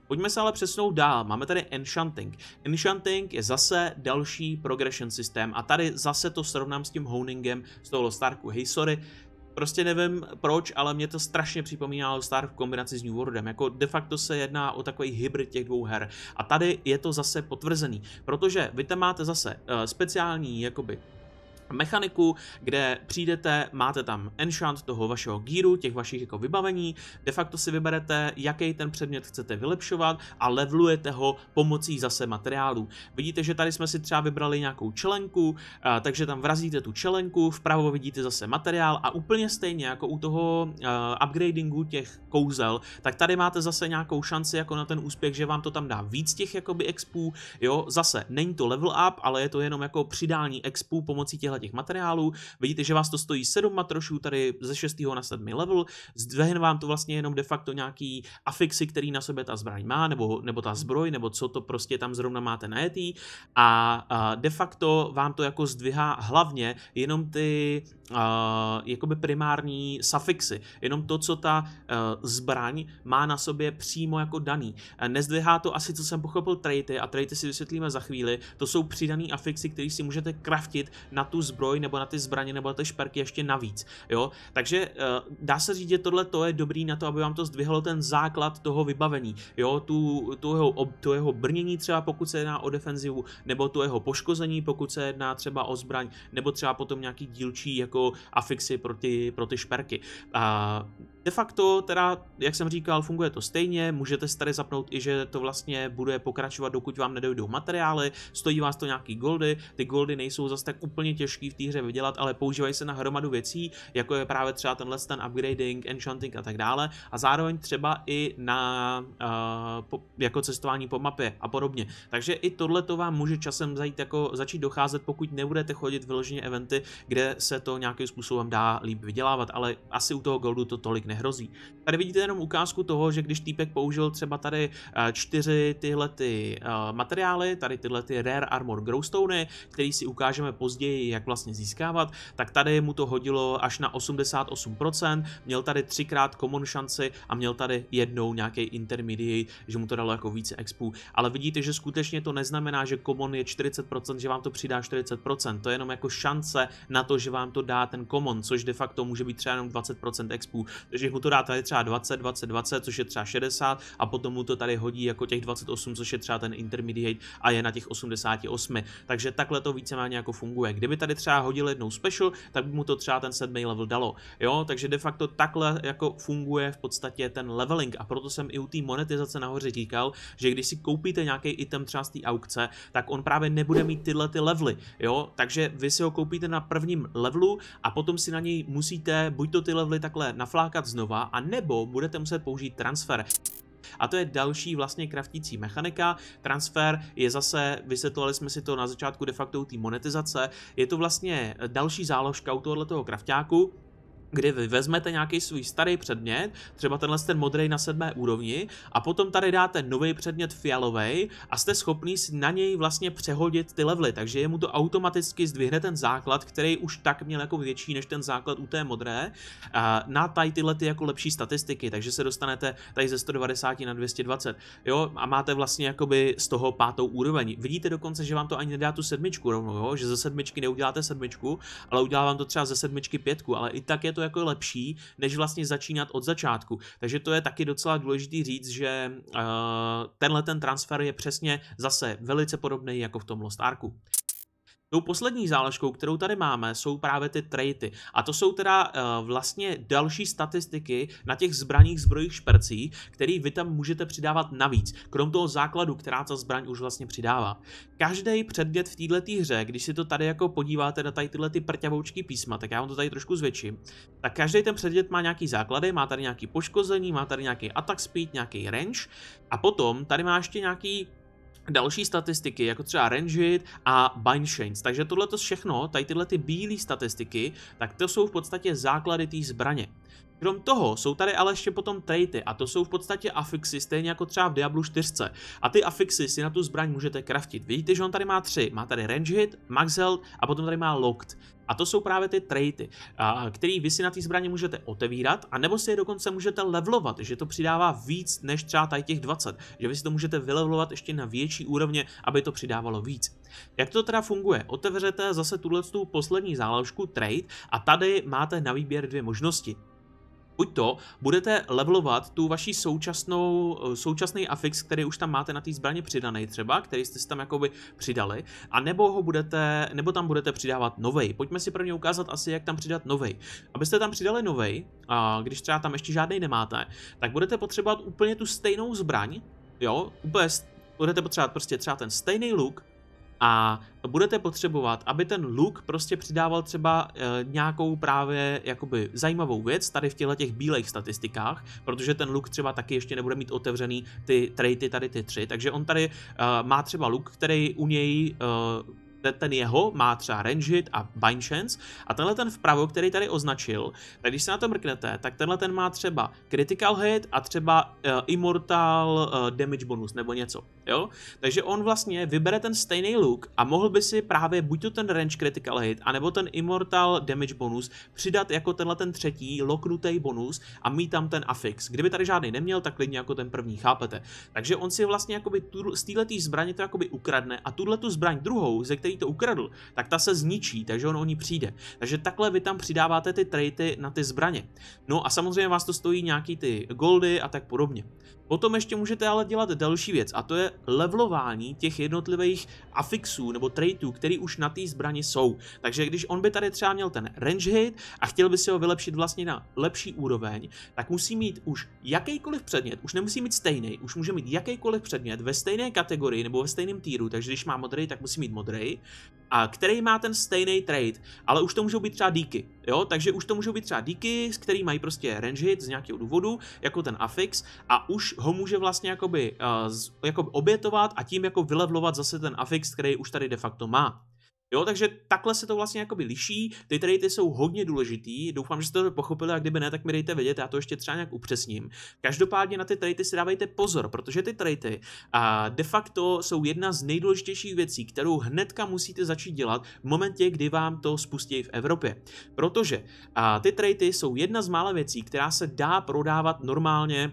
Pojďme se ale přesunout dál. Máme tady Enchanting. Enchanting je zase další progression systém a tady zase to srovnám s tím honingem z toho Starku. Hey, sorry, Prostě nevím proč, ale mě to strašně připomínalo Star v kombinaci s New Worldem. Jako de facto se jedná o takový hybrid těch dvou her. A tady je to zase potvrzený, protože vy tam máte zase eh, speciální jakoby mechaniku, kde přijdete, máte tam enchant toho vašeho gíru, těch vašich jako vybavení, de facto si vyberete, jaký ten předmět chcete vylepšovat a levelujete ho pomocí zase materiálů. Vidíte, že tady jsme si třeba vybrali nějakou čelenku, takže tam vrazíte tu čelenku, vpravo vidíte zase materiál a úplně stejně jako u toho upgradingu těch kouzel, tak tady máte zase nějakou šanci jako na ten úspěch, že vám to tam dá víc těch jakoby expů, jo, zase není to level up, ale je to jenom jako přidání expů pomocí těch těch materiálů. Vidíte, že vás to stojí 7 matrošů tady ze 6. na 7. level. Zdvihne vám to vlastně jenom de facto nějaký afixy, který na sobě ta zbraň má, nebo, nebo ta zbroj, nebo co to prostě tam zrovna máte najetý. A, a de facto vám to jako zdvihá hlavně jenom ty uh, jakoby primární safixy, jenom to, co ta uh, zbraň má na sobě přímo jako daný. E, nezdvihá to asi, co jsem pochopil, traity a traity si vysvětlíme za chvíli, to jsou přidaný afixy, které si můžete kraftit na tu zbroj nebo na ty zbraně nebo na ty šperky ještě navíc, jo, takže uh, dá se říct, že tohle to je dobrý na to, aby vám to zdvihlo ten základ toho vybavení, jo, tu, tu, jeho, tu jeho brnění třeba, pokud se jedná o defenzivu, nebo tu jeho poškození, pokud se jedná třeba o zbraň, nebo třeba potom nějaký dílčí jako jako afixy pro ty, pro ty šperky. A de facto teda, jak jsem říkal, funguje to stejně, můžete si tady zapnout i, že to vlastně bude pokračovat, dokud vám nedojdou materiály, stojí vás to nějaký goldy, ty goldy nejsou zase tak úplně těžký v té hře vydělat, ale používají se na hromadu věcí, jako je právě třeba tenhle ten upgrading, enchanting a tak dále a zároveň třeba i na uh, po, jako cestování po mapě a podobně. Takže i tohle to vám může časem zajít jako začít docházet, pokud nebudete chodit vyloženě eventy, kde se to nějak nějakým způsobem dá líp vydělávat, ale asi u toho goldu to tolik nehrozí. Tady vidíte jenom ukázku toho, že když týpek použil třeba tady eh, čtyři tyhle ty eh, materiály, tady tyhle ty Rare Armor Growstony, který si ukážeme později, jak vlastně získávat, tak tady mu to hodilo až na 88%, měl tady třikrát common šanci a měl tady jednou nějaký intermediate, že mu to dalo jako více expů. Ale vidíte, že skutečně to neznamená, že common je 40%, že vám to přidá 40%, to je jenom jako šance na to, že vám to dá dá ten common, což de facto může být třeba jenom 20% expů, takže mu to dá tady třeba 20, 20, 20, což je třeba 60 a potom mu to tady hodí jako těch 28, což je třeba ten intermediate a je na těch 88. Takže takhle to víceméně jako funguje. Kdyby tady třeba hodil jednou special, tak by mu to třeba ten sedmý level dalo. Jo, takže de facto takhle jako funguje v podstatě ten leveling a proto jsem i u té monetizace nahoře říkal, že když si koupíte nějaký item třeba z té aukce, tak on právě nebude mít tyhle ty levely, jo, takže vy si ho koupíte na prvním levelu, a potom si na něj musíte buď to ty levely takhle naflákat znova, a nebo budete muset použít transfer. A to je další vlastně kraftící mechanika. Transfer je zase, vysvětlovali jsme si to na začátku de facto té monetizace, je to vlastně další záložka u tohoto kraftáku, kdy vy vezmete nějaký svůj starý předmět, třeba tenhle ten modrý na sedmé úrovni, a potom tady dáte nový předmět fialový a jste schopný si na něj vlastně přehodit ty levely, takže jemu to automaticky zdvihne ten základ, který už tak měl jako větší než ten základ u té modré, na tady tyhle ty jako lepší statistiky, takže se dostanete tady ze 190 na 220, jo, a máte vlastně jakoby z toho pátou úroveň. Vidíte dokonce, že vám to ani nedá tu sedmičku rovnou, jo, že ze sedmičky neuděláte sedmičku, ale udělá vám to třeba ze sedmičky pětku, ale i tak je to jako lepší, než vlastně začínat od začátku. Takže to je taky docela důležitý říct, že uh, tenhle ten transfer je přesně zase velice podobný jako v tom Lost Arku. Tou poslední záležkou, kterou tady máme, jsou právě ty traity. A to jsou teda uh, vlastně další statistiky na těch zbraních, zbrojích, špercí, který vy tam můžete přidávat navíc, krom toho základu, která ta zbraň už vlastně přidává. Každý předmět v této hře, když si to tady jako podíváte na tady tyhle ty prťavoučky písma, tak já vám to tady trošku zvětším, tak každý ten předmět má nějaký základy, má tady nějaký poškození, má tady nějaký attack speed, nějaký range a potom tady má ještě nějaký další statistiky, jako třeba Rangit a Bindchains. Takže tohle všechno, tady tyhle ty bílé statistiky, tak to jsou v podstatě základy té zbraně. Krom toho jsou tady ale ještě potom traity a to jsou v podstatě afixy, stejně jako třeba v Diablu 4. A ty afixy si na tu zbraň můžete kraftit. Vidíte, že on tady má tři. Má tady range hit, max health a potom tady má locked. A to jsou právě ty traity, který vy si na té zbraně můžete otevírat, a nebo si je dokonce můžete levelovat, že to přidává víc než třeba tady těch 20, že vy si to můžete vylevelovat ještě na větší úrovně, aby to přidávalo víc. Jak to teda funguje? Otevřete zase tuhle poslední záložku trade a tady máte na výběr dvě možnosti. Buď to budete levelovat tu vaši současnou, eh, současný afix, který už tam máte na té zbraně přidaný třeba, který jste si tam jakoby přidali, a nebo ho budete, nebo tam budete přidávat novej. Pojďme si prvně ukázat asi, jak tam přidat novej. Abyste tam přidali novej, a když třeba tam ještě žádný nemáte, tak budete potřebovat úplně tu stejnou zbraň, jo, úplně budete potřebovat prostě třeba ten stejný look a budete potřebovat, aby ten look prostě přidával třeba e, nějakou právě jakoby zajímavou věc tady v těchto těch bílých statistikách, protože ten look třeba taky ještě nebude mít otevřený ty traity tady ty tři, takže on tady e, má třeba look, který u něj e, ten jeho má třeba hit a chance, a tenhle ten vpravo, který tady označil, tak když se na to mrknete, tak tenhle ten má třeba Critical Hit a třeba uh, Immortal uh, Damage bonus nebo něco, jo? Takže on vlastně vybere ten stejný look a mohl by si právě buď to ten Range Critical Hit, anebo ten Immortal Damage bonus přidat jako tenhle ten třetí loknutý bonus a mít tam ten afix. Kdyby tady žádný neměl, tak klidně jako ten první, chápete? Takže on si vlastně jakoby tu, z této zbraně to jakoby ukradne a tuhle tu zbraň druhou, ze který jí to ukradl, tak ta se zničí, takže on o ní přijde. Takže takhle vy tam přidáváte ty traity na ty zbraně. No a samozřejmě vás to stojí nějaký ty goldy a tak podobně. Potom ještě můžete ale dělat další věc a to je levelování těch jednotlivých afixů nebo traitů, který už na té zbrani jsou. Takže když on by tady třeba měl ten range hit a chtěl by si ho vylepšit vlastně na lepší úroveň, tak musí mít už jakýkoliv předmět, už nemusí mít stejný, už může mít jakýkoliv předmět ve stejné kategorii nebo ve stejném týru, takže když má modrý, tak musí mít modrý, a který má ten stejný trait, ale už to můžou být třeba díky, jo, takže už to můžou být třeba díky, který mají prostě range hit z nějakého důvodu, jako ten afix a už ho může vlastně jakoby, uh, z, jakoby obětovat a tím jako vylevlovat zase ten afix, který už tady de facto má. Jo, takže takhle se to vlastně jakoby liší, ty tradey jsou hodně důležitý, doufám, že jste to pochopili a kdyby ne, tak mi dejte vědět, já to ještě třeba nějak upřesním. Každopádně na ty tradey si dávejte pozor, protože ty tradey a eh, de facto jsou jedna z nejdůležitějších věcí, kterou hnedka musíte začít dělat v momentě, kdy vám to spustí v Evropě. Protože a eh, ty tradey jsou jedna z mála věcí, která se dá prodávat normálně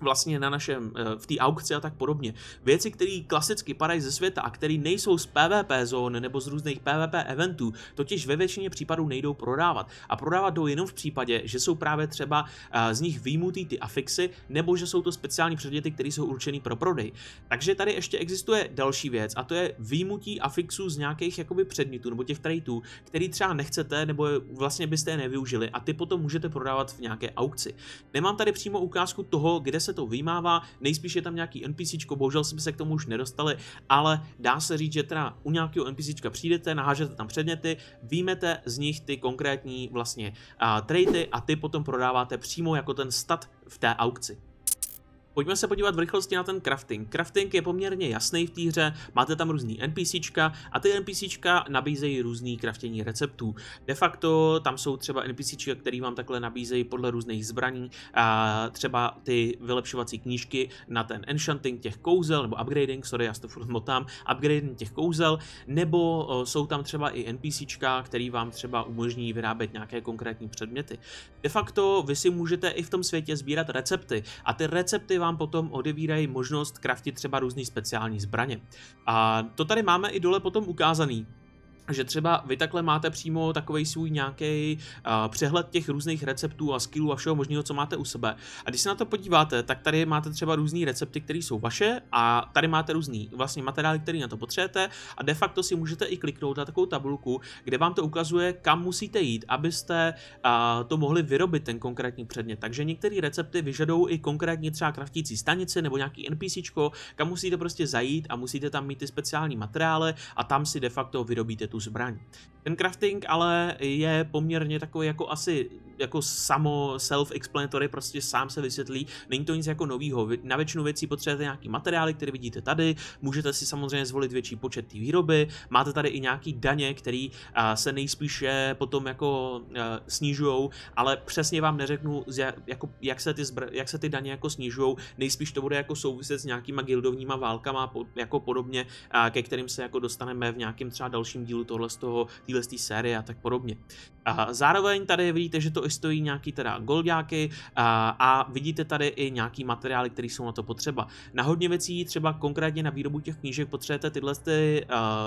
vlastně na našem, eh, v té aukci a tak podobně. Věci, které klasicky padají ze světa a které nejsou z PvP zón nebo z různých PvP eventů, totiž ve většině případů nejdou prodávat. A prodávat jdou jenom v případě, že jsou právě třeba eh, z nich výjimutý ty afixy, nebo že jsou to speciální předměty, které jsou určené pro prodej. Takže tady ještě existuje další věc a to je výmutí afixů z nějakých jakoby předmětů nebo těch tradeů, který třeba nechcete nebo vlastně byste je nevyužili a ty potom můžete prodávat v nějaké aukci. Nemám tady přímo ukázku toho, kde se to vymává, nejspíš je tam nějaký NPC, bohužel jsme se k tomu už nedostali, ale dá se říct, že teda u nějakého NPC přijdete, nahážete tam předměty, výjmete z nich ty konkrétní vlastně uh, trady a ty potom prodáváte přímo jako ten stat v té aukci. Pojďme se podívat v rychlosti na ten crafting. Crafting je poměrně jasný v té hře, máte tam různý NPCčka a ty NPCčka nabízejí různý craftění receptů. De facto tam jsou třeba NPCčka, který vám takhle nabízejí podle různých zbraní, a třeba ty vylepšovací knížky na ten enchanting těch kouzel, nebo upgrading, sorry, já to furt motám, upgrading těch kouzel, nebo jsou tam třeba i NPCčka, který vám třeba umožní vyrábět nějaké konkrétní předměty. De facto vy si můžete i v tom světě sbírat recepty a ty recepty vám vám potom odevírají možnost kraftit třeba různé speciální zbraně. A to tady máme i dole potom ukázaný že třeba vy takhle máte přímo takový svůj nějaký uh, přehled těch různých receptů a skillů a všeho možného, co máte u sebe. A když se na to podíváte, tak tady máte třeba různé recepty, které jsou vaše a tady máte různý vlastně materiály, které na to potřebujete a de facto si můžete i kliknout na takovou tabulku, kde vám to ukazuje, kam musíte jít, abyste uh, to mohli vyrobit ten konkrétní předmět. Takže některé recepty vyžadou i konkrétně třeba kraftící stanice nebo nějaký NPCčko, kam musíte prostě zajít a musíte tam mít ty speciální materiály a tam si de facto vyrobíte tu tus Ten crafting ale je poměrně takový jako asi jako samo self-explanatory, prostě sám se vysvětlí, není to nic jako novýho. Na většinu věcí potřebujete nějaký materiály, které vidíte tady, můžete si samozřejmě zvolit větší počet té výroby, máte tady i nějaký daně, které se nejspíše potom jako e, snižují, ale přesně vám neřeknu, jako, jak, se ty zbr- jak se ty daně jako snižují, nejspíš to bude jako souviset s nějakýma gildovníma válkama, jako podobně, ke kterým se jako dostaneme v nějakém třeba dalším dílu tohle z toho, z té série a tak podobně. A zároveň tady vidíte, že to i stojí nějaký teda goldáky a, a vidíte tady i nějaký materiály, které jsou na to potřeba. Na hodně věcí, třeba konkrétně na výrobu těch knížek, potřebujete tyhle ty,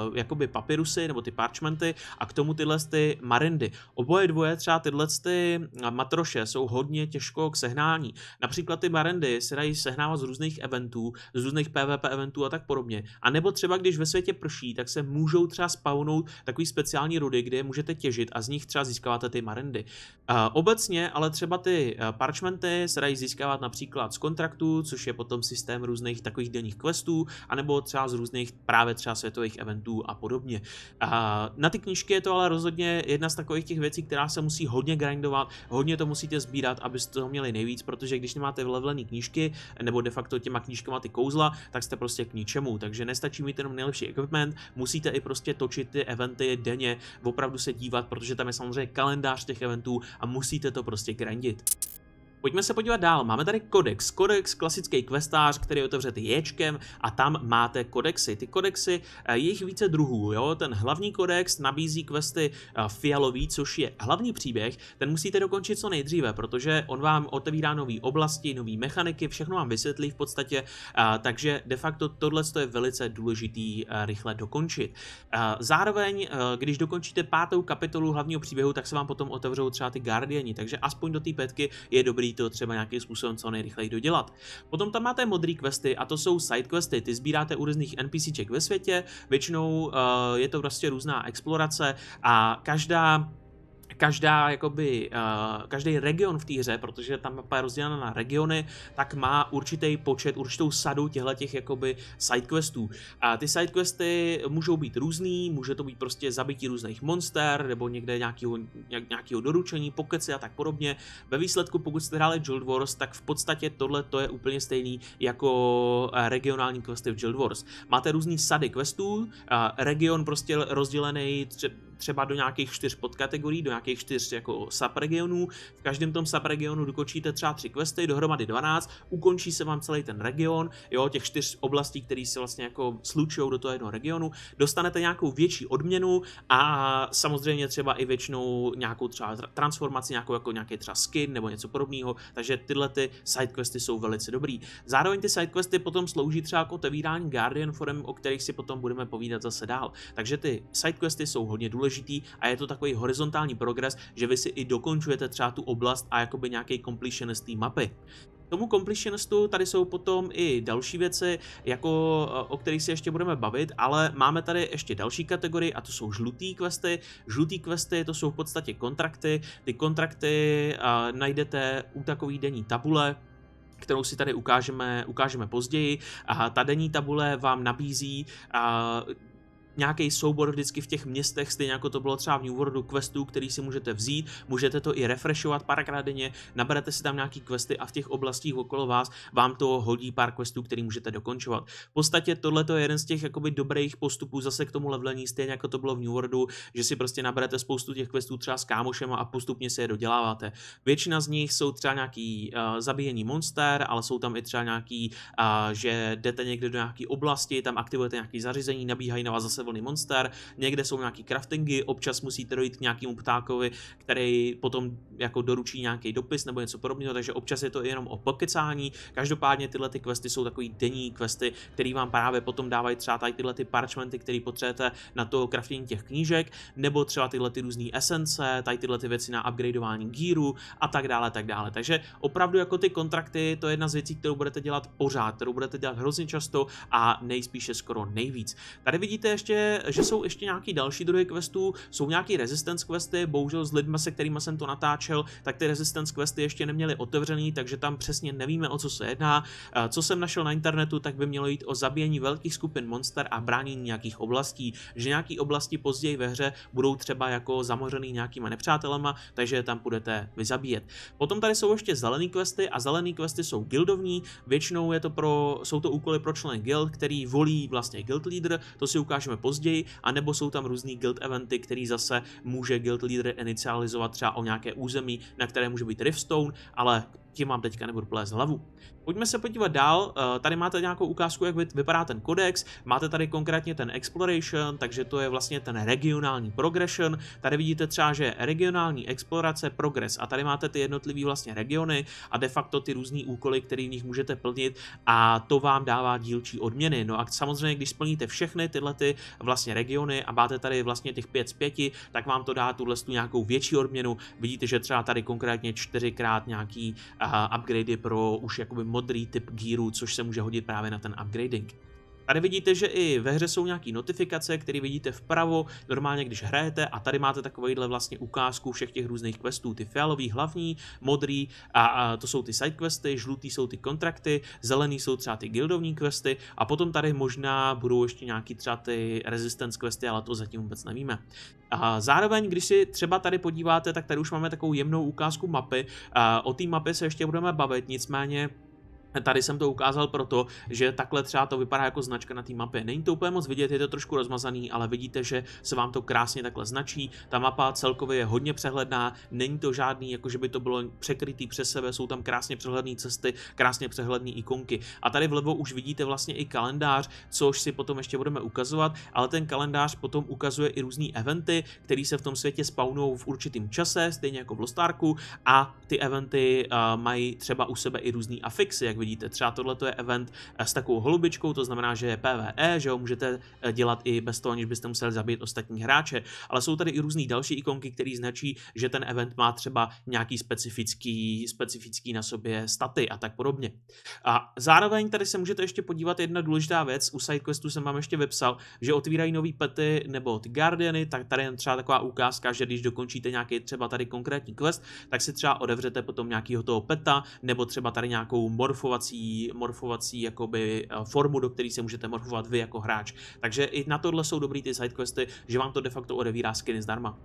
uh, jakoby papirusy nebo ty parchmenty a k tomu tyhle ty marindy. Oboje dvoje, třeba tyhle ty matroše, jsou hodně těžko k sehnání. Například ty marindy se dají sehnávat z různých eventů, z různých PvP eventů a tak podobně. A nebo třeba když ve světě prší, tak se můžou třeba spawnout takový speciální rudy, kde můžete těžit a z nich třeba získáváte ty marendy. Uh, obecně, ale třeba ty eh, parchmenty se dají získávat například z kontraktů, což je potom systém různých takových denních questů, anebo třeba z různých právě třeba světových eventů a podobně. Uh, na ty knížky je to ale rozhodně jedna z takových těch věcí, která se musí hodně grindovat, hodně to musíte sbírat, abyste to měli nejvíc, protože když nemáte vlevlené knížky, nebo de facto těma knížkama ty kouzla, tak jste prostě k ničemu. Takže nestačí mít jenom nejlepší equipment, musíte i prostě točit ty eventy denně, opravdu se dívat, protože tam je samozřejmě kalendář těch eventů a musíte to prostě grandit. Pojďme se podívat dál. Máme tady kodex. Kodex, klasický questář, který je otevřet ječkem a tam máte kodexy. Ty kodexy, eh, je jich více druhů. Jo? Ten hlavní kodex nabízí questy eh, fialový, což je hlavní příběh. Ten musíte dokončit co nejdříve, protože on vám otevírá nové oblasti, nové mechaniky, všechno vám vysvětlí v podstatě. Eh, takže de facto tohle je velice důležitý rychle dokončit. Zároveň, když dokončíte pátou kapitolu hlavního příběhu, tak se vám potom otevřou třeba ty Guardiani, takže aspoň do té petky je dobrý chtějí to třeba nějakým způsobem co nejrychleji dodělat. Potom tam máte modré questy a to jsou side questy, ty sbíráte u různých NPCček ve světě, většinou uh, je to prostě různá explorace a každá každá, jakoby, uh, každý region v té hře, protože tam je rozdělena na regiony, tak má určitý počet, určitou sadu těchto těch jakoby sidequestů. A ty sidequesty můžou být různý, může to být prostě zabití různých monster, nebo někde nějakého, nějakého doručení, pokeci a tak podobně. Ve výsledku, pokud jste hráli Guild Wars, tak v podstatě tohle to je úplně stejný jako eh, regionální questy v Guild Wars. Máte různý sady questů, eh, region prostě rozdělený třeba třeba do nějakých čtyř podkategorií, do nějakých čtyř jako subregionů. V každém tom subregionu dokončíte třeba tři questy, dohromady 12, ukončí se vám celý ten region, jo, těch čtyř oblastí, které se vlastně jako slučují do toho jednoho regionu, dostanete nějakou větší odměnu a samozřejmě třeba i většinou nějakou třeba transformaci, nějakou jako nějaký třeba skin nebo něco podobného, takže tyhle ty questy jsou velice dobrý. Zároveň ty side questy potom slouží třeba jako otevírání Guardian Forum, o kterých si potom budeme povídat zase dál. Takže ty side questy jsou hodně důležité důležitý a je to takový horizontální progres, že vy si i dokončujete třeba tu oblast a jakoby nějaký completionist té mapy tomu completionistu tady jsou potom i další věci, jako eh, o kterých si ještě budeme bavit, ale máme tady ještě další kategorii a to jsou žlutý questy. Žlutý questy to jsou v podstatě kontrakty. Ty kontrakty uh, najdete u takový denní tabule, kterou si tady ukážeme, ukážeme později. A ta denní tabule vám nabízí a eh, nějaký soubor vždycky v těch městech, stejně jako to bylo třeba v New Worldu questů, který si můžete vzít, můžete to i refreshovat párkrát denně, naberete si tam nějaký questy a v těch oblastích okolo vás vám to hodí pár questů, který můžete dokončovat. V podstatě tohle je jeden z těch jakoby dobrých postupů zase k tomu levelení, stejně jako to bylo v New Worldu, že si prostě naberete spoustu těch questů třeba s kámošem a postupně si je doděláváte. Většina z nich jsou třeba nějaký uh, zabíjení monster, ale jsou tam i třeba nějaký, uh, že jdete někde do nějaké oblasti, tam aktivujete nějaké zařízení, nabíhají na vás zase zase monster, někde jsou nějaký craftingy, občas musíte dojít k nějakému ptákovi, který potom jako doručí nějaký dopis nebo něco podobného, takže občas je to jenom o pokecání. Každopádně tyhle ty questy jsou takový denní questy, který vám právě potom dávají třeba tady tyhle ty parchmenty, které potřebujete na to craftění těch knížek, nebo třeba tyhle ty různé esence, tady tyhle ty věci na upgradeování gearu a tak dále, tak dále. Takže opravdu jako ty kontrakty, to je jedna z věcí, kterou budete dělat pořád, kterou budete dělat hrozně často a nejspíše skoro nejvíc. Tady vidíte ještě ještě, že jsou ještě nějaký další druhy questů, jsou nějaký resistance questy, bohužel s lidmi, se kterými jsem to natáčel, tak ty resistance questy ještě neměly otevřený, takže tam přesně nevíme, o co se jedná. Co jsem našel na internetu, tak by mělo jít o zabíjení velkých skupin monster a bránění nějakých oblastí, že nějaký oblasti později ve hře budou třeba jako zamořený nějakýma nepřátelama, takže tam budete vyzabíjet. Potom tady jsou ještě zelený questy a zelený questy jsou guildovní, většinou je to pro, jsou to úkoly pro členy guild, který volí vlastně guild leader, to si ukážeme později, anebo jsou tam různý guild eventy, který zase může guild leader inicializovat třeba o nějaké území, na které může být Riftstone, ale tím vám teďka nebudu plést hlavu. Pojďme se podívat dál, eh, tady máte nějakou ukázku, jak vypadá ten kodex, máte tady konkrétně ten exploration, takže to je vlastně ten regionální progression, tady vidíte třeba, že regionální explorace, progress a tady máte ty jednotlivé vlastně regiony a de facto ty různé úkoly, které v nich můžete plnit a to vám dává dílčí odměny. No a samozřejmě, když splníte všechny tyhle ty vlastně regiony a máte tady vlastně těch 5 z 5, tak vám to dá tuhle nějakou větší odměnu. Vidíte, že třeba tady konkrétně čtyřikrát nějaký upgradey pro už jakoby modrý typ gearu, což se může hodit právě na ten upgrading. Tady vidíte, že i ve hře jsou nějaké notifikace, které vidíte vpravo, normálně když hrajete a tady máte takovýhle vlastně ukázku všech těch různých questů, ty fialový, hlavní, modrý a, a to jsou ty side questy, žlutý jsou ty kontrakty, zelený jsou třeba ty guildovní questy a potom tady možná budou ještě nějaký třeba ty resistance questy, ale to zatím vůbec nevíme. A zároveň, když si třeba tady podíváte, tak tady už máme takovou jemnou ukázku mapy, a o té mapě se ještě budeme bavit, nicméně Tady jsem to ukázal proto, že takhle třeba to vypadá jako značka na té mapě. Není to úplně moc vidět, je to trošku rozmazaný, ale vidíte, že se vám to krásně takhle značí. Ta mapa celkově je hodně přehledná, není to žádný, jako že by to bylo překrytý přes sebe, jsou tam krásně přehledné cesty, krásně přehledné ikonky. A tady vlevo už vidíte vlastně i kalendář, což si potom ještě budeme ukazovat, ale ten kalendář potom ukazuje i různé eventy, které se v tom světě spawnou v určitém čase, stejně jako v Lostarku, a ty eventy uh, mají třeba u sebe i různé afixy, jak vidíte, třeba tohle je event eh, s takovou holubičkou, to znamená, že je PvE, že ho můžete eh, dělat i bez toho, aniž byste museli zabít ostatní hráče, ale jsou tady i různé další ikonky, které značí, že ten event má třeba nějaký specifický, specifický na sobě staty a tak podobně. A zároveň tady se můžete ještě podívat jedna důležitá věc, u SideQuestu jsem vám ještě vypsal, že otvírají nový pety nebo ty Guardiany, tak tady je třeba taková ukázka, že když dokončíte nějaký třeba tady konkrétní quest, tak si třeba odevřete potom nějakého toho peta, nebo třeba tady nějakou morfu morfovací, morfovací jakoby eh, formu, do které se můžete morfovat vy jako hráč. Takže i na tohle jsou dobrý ty sidequesty, že vám to de facto odevírá skiny zdarma.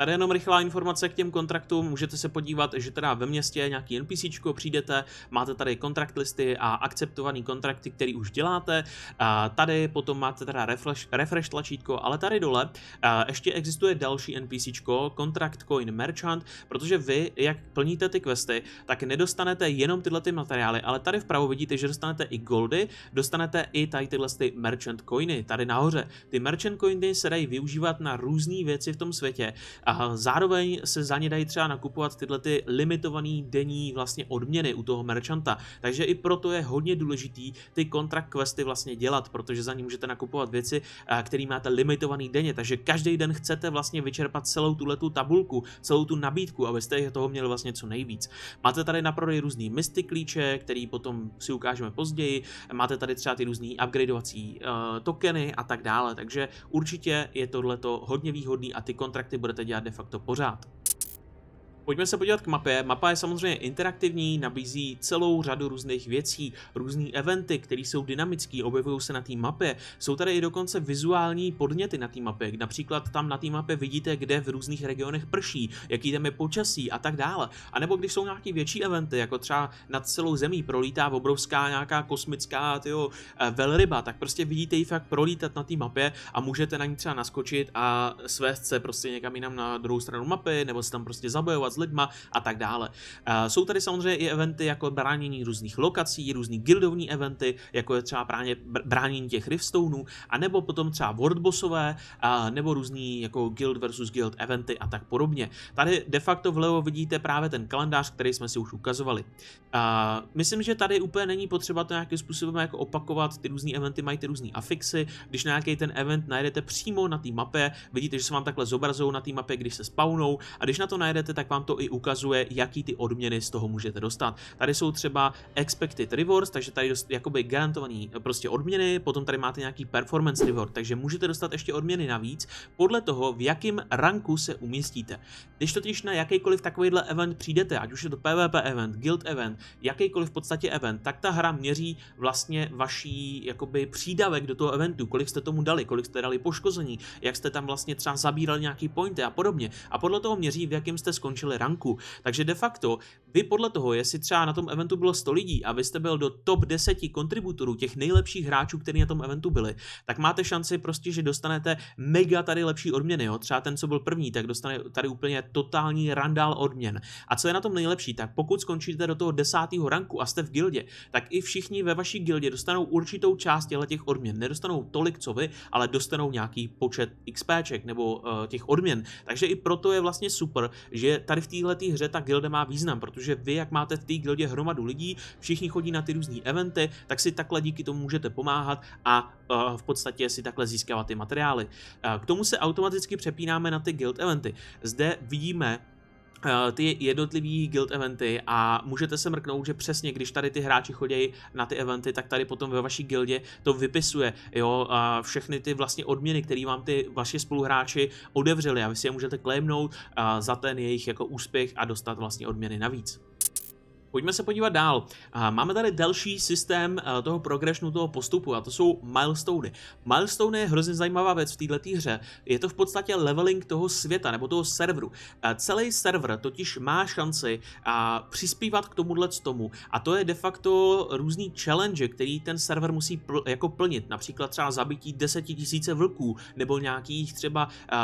Tady jenom rychlá informace k těm kontraktům. Můžete se podívat, že teda ve městě nějaký NPC přijdete, máte tady kontrakt listy a akceptovaný kontrakty, který už děláte. Tady potom máte teda refresh, refresh tlačítko, ale tady dole ještě existuje další NPC, kontrakt coin merchant, protože vy, jak plníte ty questy, tak nedostanete jenom tyhle ty materiály, ale tady vpravo vidíte, že dostanete i goldy, dostanete i tady tyhle ty merchant coiny, tady nahoře. Ty merchant coiny se dají využívat na různé věci v tom světě. A zároveň se za ně dají třeba nakupovat tyhle ty limitované denní vlastně odměny u toho merchanta. Takže i proto je hodně důležitý ty kontrakt questy vlastně dělat, protože za ní můžete nakupovat věci, eh, které máte limitovaný denně. Takže každý den chcete vlastně vyčerpat celou tuhle tu tabulku, celou tu nabídku, abyste toho měli vlastně co nejvíc. Máte tady na prodej různý mysty klíče, který potom si ukážeme později. Máte tady třeba ty různé upgradeovací uh, tokeny a tak dále. Takže určitě je tohleto hodně výhodný a ty kontrakty budete dělat de facto pořád. Pojďme se podívat k mapě. Mapa je samozřejmě interaktivní, nabízí celou řadu různých věcí, různé eventy, které jsou dynamické, objevují se na té mapě. Jsou tady i dokonce vizuální podněty na té mapě. Například tam na té mapě vidíte, kde v různých regionech prší, jaký tam je počasí a tak dále. A nebo když jsou nějaké větší eventy, jako třeba nad celou zemí prolítá obrovská nějaká kosmická tyjo, eh, velryba, tak prostě vidíte ji fakt prolítat na té mapě a můžete na ní třeba naskočit a svést se prostě někam jinam na druhou stranu mapy, nebo se tam prostě zabojovat lidma a tak dále. Eh, jsou tady samozřejmě i eventy jako bránění různých lokací, různý guildovní eventy, jako je třeba právě bránění těch a nebo potom třeba worldbossové, eh, nebo různý jako guild versus guild eventy a tak podobně. Tady de facto vlevo vidíte právě ten kalendář, který jsme si už ukazovali. Eh, myslím, že tady úplně není potřeba to nějakým způsobem jako opakovat, ty různé eventy mají ty různé afixy, když nějaký ten event najdete přímo na té mapě, vidíte, že se vám takhle zobrazují na té mapě, když se spawnou a když na to najdete, tak vám to to i ukazuje, jaký ty odměny z toho můžete dostat. Tady jsou třeba expected rewards, takže tady dost, jakoby garantovaný eh, prostě odměny, potom tady máte nějaký performance reward, takže můžete dostat ještě odměny navíc podle toho, v jakém ranku se umístíte. Když totiž na jakýkoliv takovýhle event přijdete, ať už je to PvP event, guild event, jakýkoliv v podstatě event, tak ta hra měří vlastně vaší jakoby přídavek do toho eventu, kolik jste tomu dali, kolik jste dali poškození, jak jste tam vlastně třeba zabírali nějaký pointy a podobně. A podle toho měří, v jakém jste skončili snížili ranku. Takže de facto, vy podle toho, jestli třeba na tom eventu bylo 100 lidí a vy jste byl do top 10 kontributorů, těch nejlepších hráčů, kteří na tom eventu byli, tak máte šanci prostě, že dostanete mega tady lepší odměny. Jo? Třeba ten, co byl první, tak dostane tady úplně totální randál odměn. A co je na tom nejlepší, tak pokud skončíte do toho desátého ranku a jste v gildě, tak i všichni ve vaší gildě dostanou určitou část těch odměn. Nedostanou tolik, co vy, ale dostanou nějaký počet XPček nebo uh, těch odměn. Takže i proto je vlastně super, že tady tady v této hře ta gilda má význam, protože vy, jak máte v té gildě hromadu lidí, všichni chodí na ty různé eventy, tak si takhle díky tomu můžete pomáhat a eh, v podstatě si takhle získávat ty materiály. Eh, k tomu se automaticky přepínáme na ty guild eventy. Zde vidíme Eh, ty jednotlivý guild eventy a můžete se mrknout, že přesně když tady ty hráči chodí na ty eventy, tak tady potom ve vaší guildě to vypisuje, jo, a všechny ty vlastně odměny, které vám ty vaši spoluhráči odevřeli a vy si je můžete claimnout eh, za ten jejich jako úspěch a dostat vlastně odměny navíc. Pojďme se podívat dál. Máme tady další systém eh, toho progressionu, toho postupu a to jsou milestony. Milestone je hrozně zajímavá věc v této hře. Je to v podstatě leveling toho světa nebo toho serveru. Celý server totiž má šanci přispívat k tomuhle tomu a to je de facto různý challenge, který ten server musí pl- jako plnit. Například třeba zabití 10 000 vlků nebo nějakých třeba eh,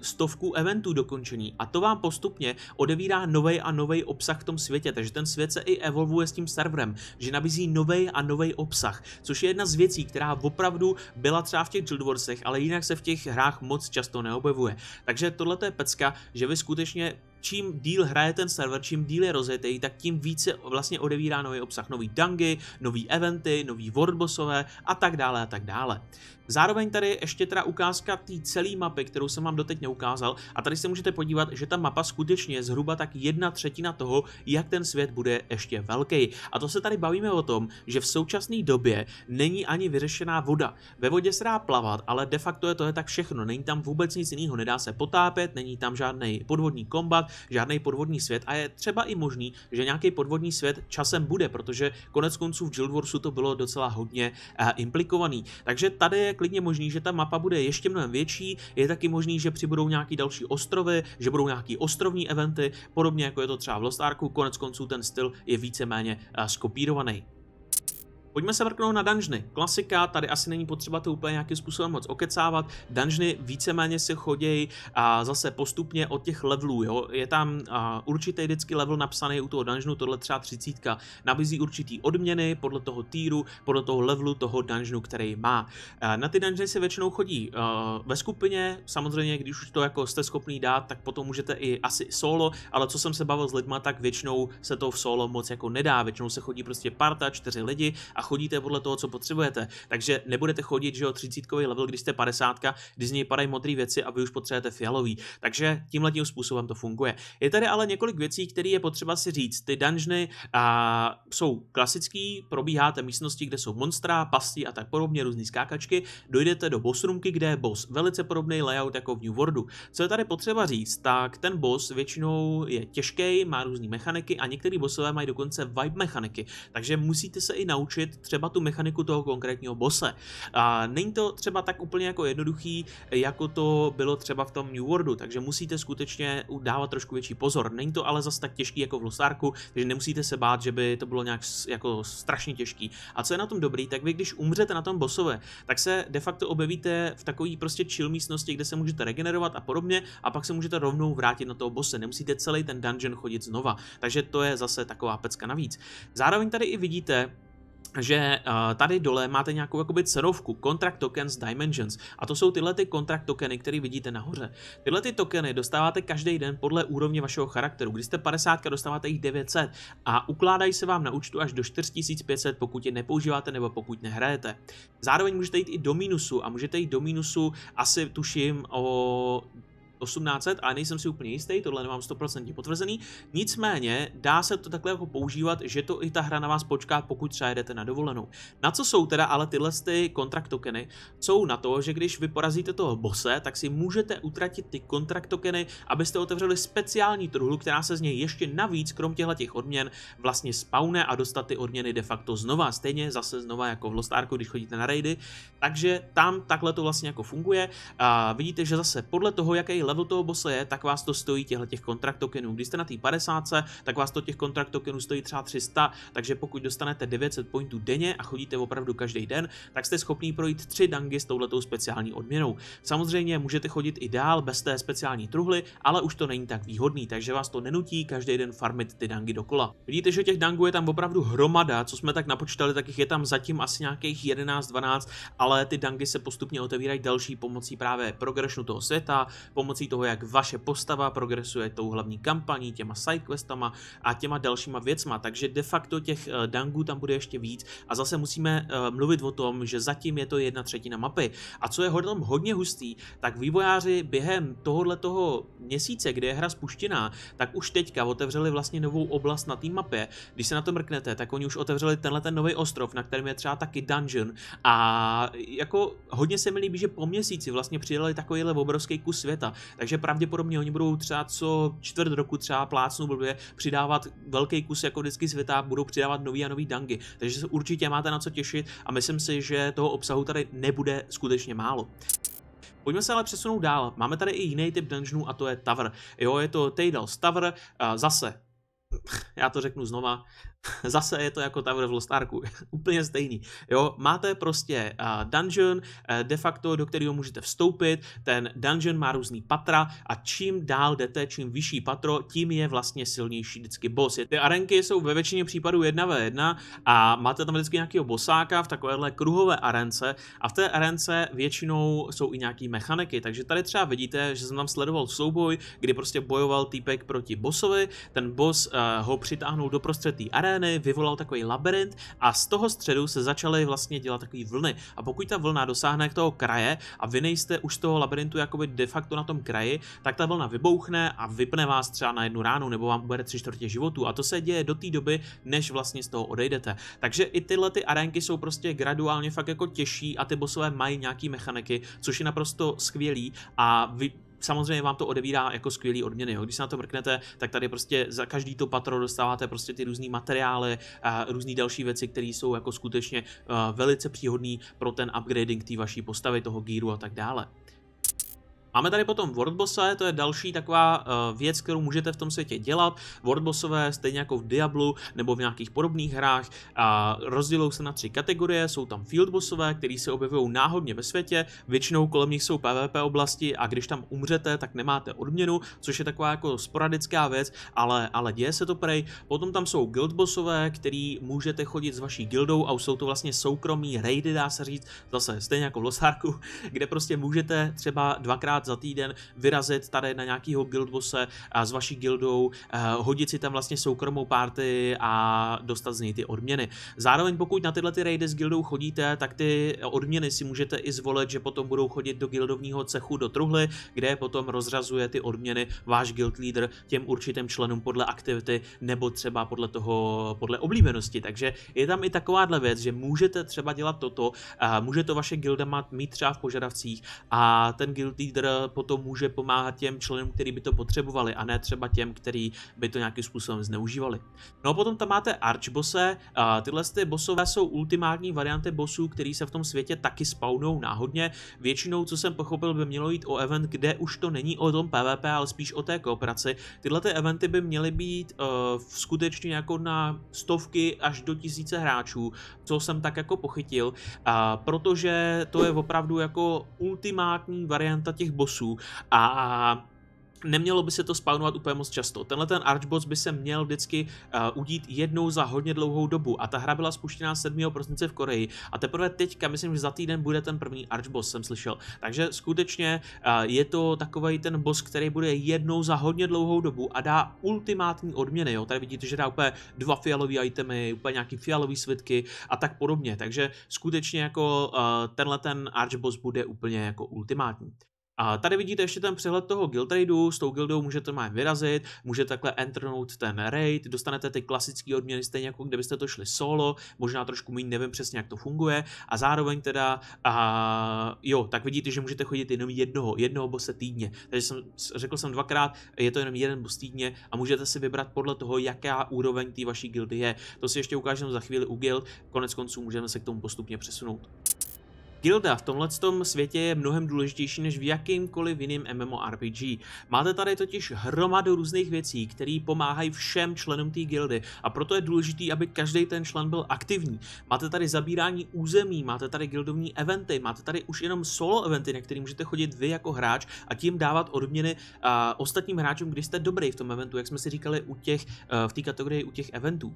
stovku eventů dokončení a to vám postupně odevírá nový a nový obsah v tom světě, takže ten svět svět se i evolvuje s tím serverem, že nabízí nový a nový obsah, což je jedna z věcí, která opravdu byla třeba v těch Guild Warsech, ale jinak se v těch hrách moc často neobjevuje. Takže tohle je pecka, že vy skutečně čím díl hraje ten server, čím díl je rozjetý, tak tím více vlastně odevírá nový obsah, nový dungy, nový eventy, nový wordbossové a tak dále a tak dále. Zároveň tady ještě teda ukázka té celé mapy, kterou jsem vám doteď neukázal a tady se můžete podívat, že ta mapa skutečně je zhruba tak jedna třetina toho, jak ten svět bude ještě velký. A to se tady bavíme o tom, že v současné době není ani vyřešená voda. Ve vodě se dá plavat, ale de facto je to je tak všechno. Není tam vůbec nic jiného, nedá se potápět, není tam žádný podvodní kombat, žádný podvodní svět a je třeba i možný, že nějaký podvodní svět časem bude, protože konec konců v Guild Warsu to bylo docela hodně eh, implikovaný. Takže tady je klidně možný, že ta mapa bude ještě mnohem větší, je taky možný, že přibudou nějaký další ostrovy, že budou nějaký ostrovní eventy, podobně jako je to třeba v Lost Arku, konec konců ten styl je víceméně eh, skopírovaný. Pojďme se vrknout na dungeony. Klasika, tady asi není potřeba to úplně nějakým způsobem moc okecávat. Dungeony víceméně se chodějí a zase postupně od těch levelů. Jo? Je tam a, určitý vždycky level napsaný u toho dungeonu, tohle třeba třicítka. Nabízí určitý odměny podle toho týru, podle toho levelu toho dungeonu, který má. A, na ty dungeony se většinou chodí a, ve skupině, samozřejmě, když už to jako jste schopný dát, tak potom můžete i asi solo, ale co jsem se bavil s lidma, tak většinou se to v solo moc jako nedá. Většinou se chodí prostě parta, čtyři lidi a chodíte podle toho, co potřebujete. Takže nebudete chodit, že jo, 30 level, když jste 50, když z něj padají modré věci a vy už potřebujete fialový. Takže tímhle tím způsobem to funguje. Je tady ale několik věcí, které je potřeba si říct. Ty dungeony a, jsou klasický, probíháte místnosti, kde jsou monstra, pasti a tak podobně, různé skákačky, dojdete do boss roomky, kde je boss. Velice podobný layout jako v New Worldu. Co je tady potřeba říct, tak ten boss většinou je těžký, má různé mechaniky a některé bossové mají dokonce vibe mechaniky, takže musíte se i naučit, pochopit třeba tu mechaniku toho konkrétního bose. A není to třeba tak úplně jako jednoduchý, jako to bylo třeba v tom New Worldu, takže musíte skutečně dávat trošku větší pozor. Není to ale zas tak těžký jako v losarku, takže nemusíte se bát, že by to bylo nějak jako strašně těžký. A co je na tom dobrý, tak vy když umřete na tom bosové, tak se de facto objevíte v takové prostě chill místnosti, kde se můžete regenerovat a podobně a pak se můžete rovnou vrátit na toho bose. Nemusíte celý ten dungeon chodit znova. Takže to je zase taková pecka navíc. Zároveň tady i vidíte, že uh, tady dole máte nějakou jakoby cerovku, Contract Tokens Dimensions a to jsou tyhle ty contract tokeny, které vidíte nahoře. Tyhle ty tokeny dostáváte každý den podle úrovně vašeho charakteru. Když jste 50, dostáváte jich 900 a ukládají se vám na účtu až do 4500, pokud je nepoužíváte nebo pokud nehrajete. Zároveň můžete jít i do mínusu a můžete jít do mínusu asi tuším o 1800, a nejsem si úplně jistý, tohle nemám 100% potvrzený. Nicméně dá se to takhle jako používat, že to i ta hra na vás počká, pokud třeba jedete na dovolenou. Na co jsou teda ale tyhle ty kontrakt tokeny? Jsou na to, že když vy porazíte toho bose, tak si můžete utratit ty kontrakt tokeny, abyste otevřeli speciální truhlu, která se z něj ještě navíc, krom těchto těch odměn, vlastně spawne a dostat ty odměny de facto znova. Stejně zase znova jako v Lost Arku, když chodíte na raidy. Takže tam takhle to vlastně jako funguje. A vidíte, že zase podle toho, jaký level toho bose je, tak vás to stojí těchto těch kontrakt tokenů. Když jste na té 50, tak vás to těch kontrakt tokenů stojí třeba 300, takže pokud dostanete 900 pointů denně a chodíte opravdu každý den, tak jste schopný projít 3 dangy s touhletou speciální odměnou. Samozřejmě můžete chodit i dál bez té speciální truhly, ale už to není tak výhodný, takže vás to nenutí každý den farmit ty dangy dokola. Vidíte, že těch dangů je tam opravdu hromada, co jsme tak napočítali, tak jich je tam zatím asi nějakých 11-12, ale ty dangy se postupně otevírají další pomocí právě progressionu toho světa, pomocí pomocí toho, jak vaše postava progresuje tou hlavní kampaní, těma sidequestama a těma dalšíma věcma. Takže de facto těch eh, dangů tam bude ještě víc a zase musíme eh, mluvit o tom, že zatím je to jedna třetina mapy. A co je hodně hodně hustý, tak vývojáři během tohohle toho měsíce, kde je hra spuštěná, tak už teďka otevřeli vlastně novou oblast na té mapě. Když se na to mrknete, tak oni už otevřeli tenhle ten nový ostrov, na kterém je třeba taky dungeon. A jako hodně se mi líbí, že po měsíci vlastně přidali takovýhle obrovský kus světa. Takže pravděpodobně oni budou třeba co čtvrt roku třeba plácnou blbě přidávat velký kus jako vždycky světa, budou přidávat nový a nový dangy. Takže se určitě máte na co těšit a myslím si, že toho obsahu tady nebude skutečně málo. Pojďme se ale přesunout dál. Máme tady i jiný typ dungeonů a to je Tower. Jo, je to Tadal's Tower, zase já to řeknu znova, Zase je to jako Tower v Lost Arku, úplně stejný. Jo, máte prostě uh, dungeon uh, de facto, do kterého můžete vstoupit, ten dungeon má různý patra a čím dál jdete, čím vyšší patro, tím je vlastně silnější vždycky boss. Ty arenky jsou ve většině případů jedna ve jedna a máte tam vždycky nějakého bosáka v takovéhle kruhové arence a v té arence většinou jsou i nějaký mechaniky, takže tady třeba vidíte, že jsem tam sledoval souboj, kdy prostě bojoval týpek proti bosovi, ten boss uh, ho přitáhnul do prostřed té terény, vyvolal takový labirint a z toho středu se začaly vlastně dělat takové vlny. A pokud ta vlna dosáhne k toho kraje a vy nejste už z toho labirintu jakoby de facto na tom kraji, tak ta vlna vybouchne a vypne vás třeba na jednu ránu nebo vám ubere tři čtvrtě životu A to se děje do té doby, než vlastně z toho odejdete. Takže i tyhle ty arénky jsou prostě graduálně fakt jako těžší a ty bosové mají nějaký mechaniky, což je naprosto skvělý a vy samozřejmě vám to odevírá jako skvělý odměny. Jo. Když se na to mrknete, tak tady prostě za každý to patro dostáváte prostě ty různé materiály a různé další věci, které jsou jako skutečně eh, velice příhodné pro ten upgrading té vaší postavy, toho gearu a tak dále. Máme tady potom wordbose, to je další taková uh, věc, kterou můžete v tom světě dělat. Wordbossové, stejně jako v Diablu nebo v nějakých podobných hrách, uh, rozdělou se na tři kategorie. Jsou tam fieldbossové, které se objevují náhodně ve světě, většinou kolem nich jsou PvP oblasti a když tam umřete, tak nemáte odměnu, což je taková jako sporadická věc, ale, ale děje se to prej. Potom tam jsou guildbossové, který můžete chodit s vaší guildou a jsou to vlastně soukromí raidy, dá se říct, zase stejně jako v Losarku, kde prostě můžete třeba dvakrát dvakrát za týden vyrazit tady na nějakýho guildbose a s vaší guildou, eh, hodit si tam vlastně soukromou party a dostat z něj ty odměny. Zároveň pokud na tyhle ty raidy s guildou chodíte, tak ty odměny si můžete i zvolit, že potom budou chodit do guildovního cechu do truhly, kde potom rozrazuje ty odměny váš guild leader těm určitým členům podle aktivity nebo třeba podle toho, podle oblíbenosti. Takže je tam i takováhle věc, že můžete třeba dělat toto, může to vaše guilda mít třeba v požadavcích a ten guild leader E, potom může pomáhat těm členům, který by to potřebovali a ne třeba těm, který by to nějakým způsobem zneužívali. No a potom tam máte archbose, tyhle ty bosové jsou ultimátní varianty bosů, který se v tom světě taky spawnou náhodně. Většinou, co jsem pochopil, by mělo jít o event, kde už to není o tom PvP, ale spíš o té kooperaci. Tyhle ty eventy by měly být uh, skutečně jako na stovky až do tisíce hráčů, co jsem tak jako pochytil, uh, protože to je opravdu jako ultimátní varianta těch bossů a nemělo by se to spawnovat úplně moc často. Tenhle ten Archboss by se měl vždycky uh, udít jednou za hodně dlouhou dobu a ta hra byla spuštěná 7. prosince v Koreji a teprve teďka, myslím, že za týden bude ten první Archboss, jsem slyšel. Takže skutečně uh, je to takový ten boss, který bude jednou za hodně dlouhou dobu a dá ultimátní odměny. Jo? Tady vidíte, že dá úplně dva fialové itemy, úplně nějaký fialové svitky a tak podobně. Takže skutečně jako uh, tenhle ten Archboss bude úplně jako ultimátní. A tady vidíte ještě ten přehled toho guild raidu, s tou guildou můžete má vyrazit, můžete takhle enternout ten raid, dostanete ty klasické odměny stejně jako kdybyste to šli solo, možná trošku méně, nevím přesně jak to funguje a zároveň teda, a, jo, tak vidíte, že můžete chodit jenom jednoho, jednoho bose týdně, takže jsem, řekl jsem dvakrát, je to jenom jeden boss týdně a můžete si vybrat podle toho, jaká úroveň té vaší guildy je. To si ještě ukážeme za chvíli u guild, konec konců můžeme se k tomu postupně přesunout. Gilda v tomhle světě je mnohem důležitější než v jakýmkoliv jiným MMORPG. Máte tady totiž hromadu různých věcí, které pomáhají všem členům té gildy a proto je důležité, aby každý ten člen byl aktivní. Máte tady zabírání území, máte tady gildovní eventy, máte tady už jenom solo eventy, na které můžete chodit vy jako hráč a tím dávat odměny uh, ostatním hráčům, když jste dobrý v tom eventu, jak jsme si říkali u těch, uh, v té kategorii u těch eventů.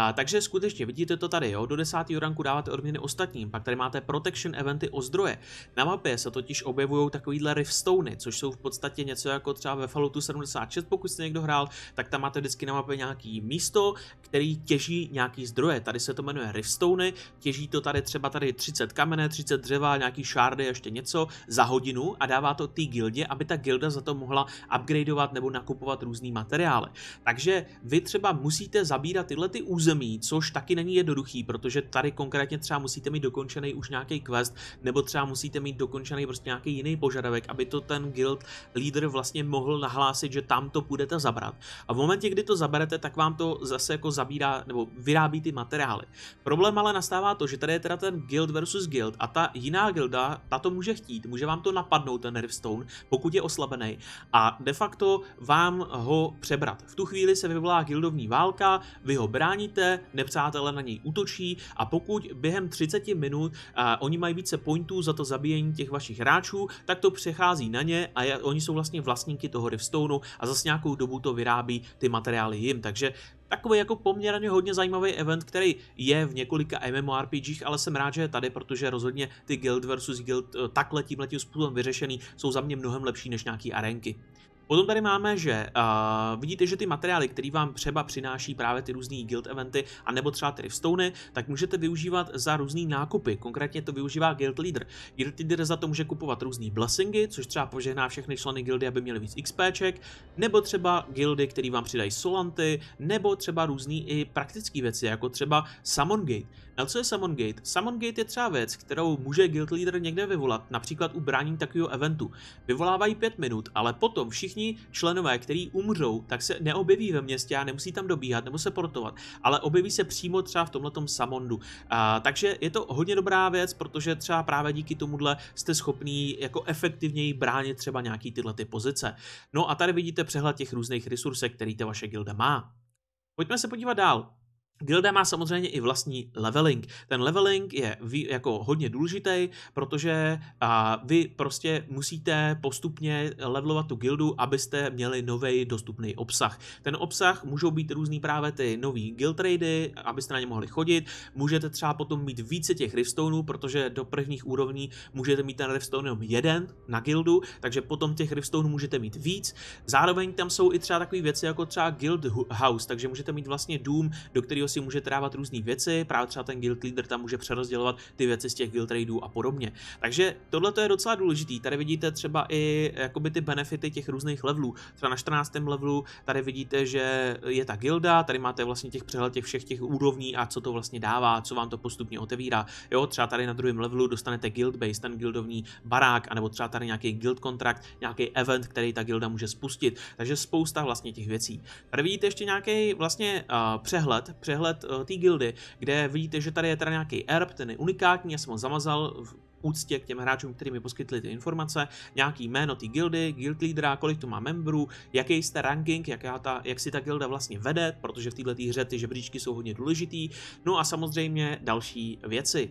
A, takže skutečně vidíte to tady, jo? do 10. ranku dáváte odměny ostatním, pak tady máte protection eventy o zdroje. Na mapě se totiž objevují takovýhle riftstony, což jsou v podstatě něco jako třeba ve Falloutu 76, pokud jste někdo hrál, tak tam máte vždycky na mapě nějaký místo, který těží nějaký zdroje. Tady se to jmenuje riftstony, těží to tady třeba tady 30 kamene, 30 dřeva, nějaký šárdy, ještě něco za hodinu a dává to té gildě, aby ta gilda za to mohla upgradeovat nebo nakupovat různý materiály. Takže vy třeba musíte zabírat tyhle ty území území, což taky není jednoduchý, protože tady konkrétně třeba musíte mít dokončený už nějaký quest, nebo třeba musíte mít dokončený prostě nějaký jiný požadavek, aby to ten guild leader vlastně mohl nahlásit, že tam to budete zabrat. A v momentě, kdy to zaberete, tak vám to zase jako zabírá nebo vyrábí ty materiály. Problém ale nastává to, že tady je teda ten guild versus guild a ta jiná guilda, ta to může chtít, může vám to napadnout ten Rivstone, pokud je oslabený a de facto vám ho přebrat. V tu chvíli se vyvolá guildovní válka, vy ho bráníte, vidíte, nepřátelé na něj útočí a pokud během 30 minut a, oni mají více pointů za to zabíjení těch vašich hráčů, tak to přechází na ně a je, oni jsou vlastně vlastníky toho Rivstoneu a zase nějakou dobu to vyrábí ty materiály jim. Takže takový jako poměrně hodně zajímavý event, který je v několika MMORPGch, ale jsem rád, že je tady, protože rozhodně ty guild versus guild eh, takhle tímhletím způsobem vyřešený jsou za mě mnohem lepší než nějaký arenky. Potom tady máme, že uh, vidíte, že ty materiály, které vám třeba přináší právě ty různé guild eventy, a nebo třeba ty stony, tak můžete využívat za různé nákupy. Konkrétně to využívá guild leader. Guild leader za to může kupovat různé blessingy, což třeba požehná všechny členy guildy, aby měli víc XPček, nebo třeba guildy, které vám přidají solanty, nebo třeba různé i praktické věci, jako třeba Summon Gate. A co je Summon Gate? Summon Gate je třeba věc, kterou může Guild Leader někde vyvolat, například u brání takového eventu. Vyvolávají pět minut, ale potom všichni členové, kteří umřou, tak se neobjeví ve městě a nemusí tam dobíhat nebo se portovat, ale objeví se přímo třeba v tomhle Summondu. takže je to hodně dobrá věc, protože třeba právě díky tomuhle jste schopný jako efektivněji bránit třeba nějaký tyhle ty pozice. No a tady vidíte přehled těch různých resursek, který ta vaše gilda má. Pojďme se podívat dál. Gilda má samozřejmě i vlastní leveling. Ten leveling je jako hodně důležitý, protože vy prostě musíte postupně levelovat tu gildu, abyste měli nový dostupný obsah. Ten obsah můžou být různý právě ty nový guild raidy, abyste na ně mohli chodit. Můžete třeba potom mít více těch rivstoneů, protože do prvních úrovní můžete mít ten rivstone jenom jeden na gildu, takže potom těch rivstoneů můžete mít víc. Zároveň tam jsou i třeba takové věci jako třeba guild house, takže můžete mít vlastně dům, do kterého si může trávat různé věci, právě třeba ten guild leader tam může přerozdělovat ty věci z těch guild tradeů a podobně. Takže tohle je docela důležitý. Tady vidíte třeba i jakoby ty benefity těch různých levelů. Třeba na 14. levelu tady vidíte, že je ta guilda, tady máte vlastně těch přehled těch všech těch úrovní a co to vlastně dává, co vám to postupně otevírá. Jo, třeba tady na druhém levelu dostanete guild base, ten guildovní barák, anebo třeba tady nějaký guild kontrakt, nějaký event, který ta guilda může spustit. Takže spousta vlastně těch věcí. Tady vidíte ještě nějaký vlastně uh, přehled, přehled přehled uh, té gildy, kde vidíte, že tady je teda nějaký erb, ten je unikátní, já jsem ho zamazal v úctě k těm hráčům, kteří mi poskytli ty informace, nějaký jméno té gildy, guild leadera, kolik tu má membrů, jaký jste ranking, jaká ta, jak si ta gilda vlastně vede, protože v této hře ty žebříčky jsou hodně důležitý, no a samozřejmě další věci.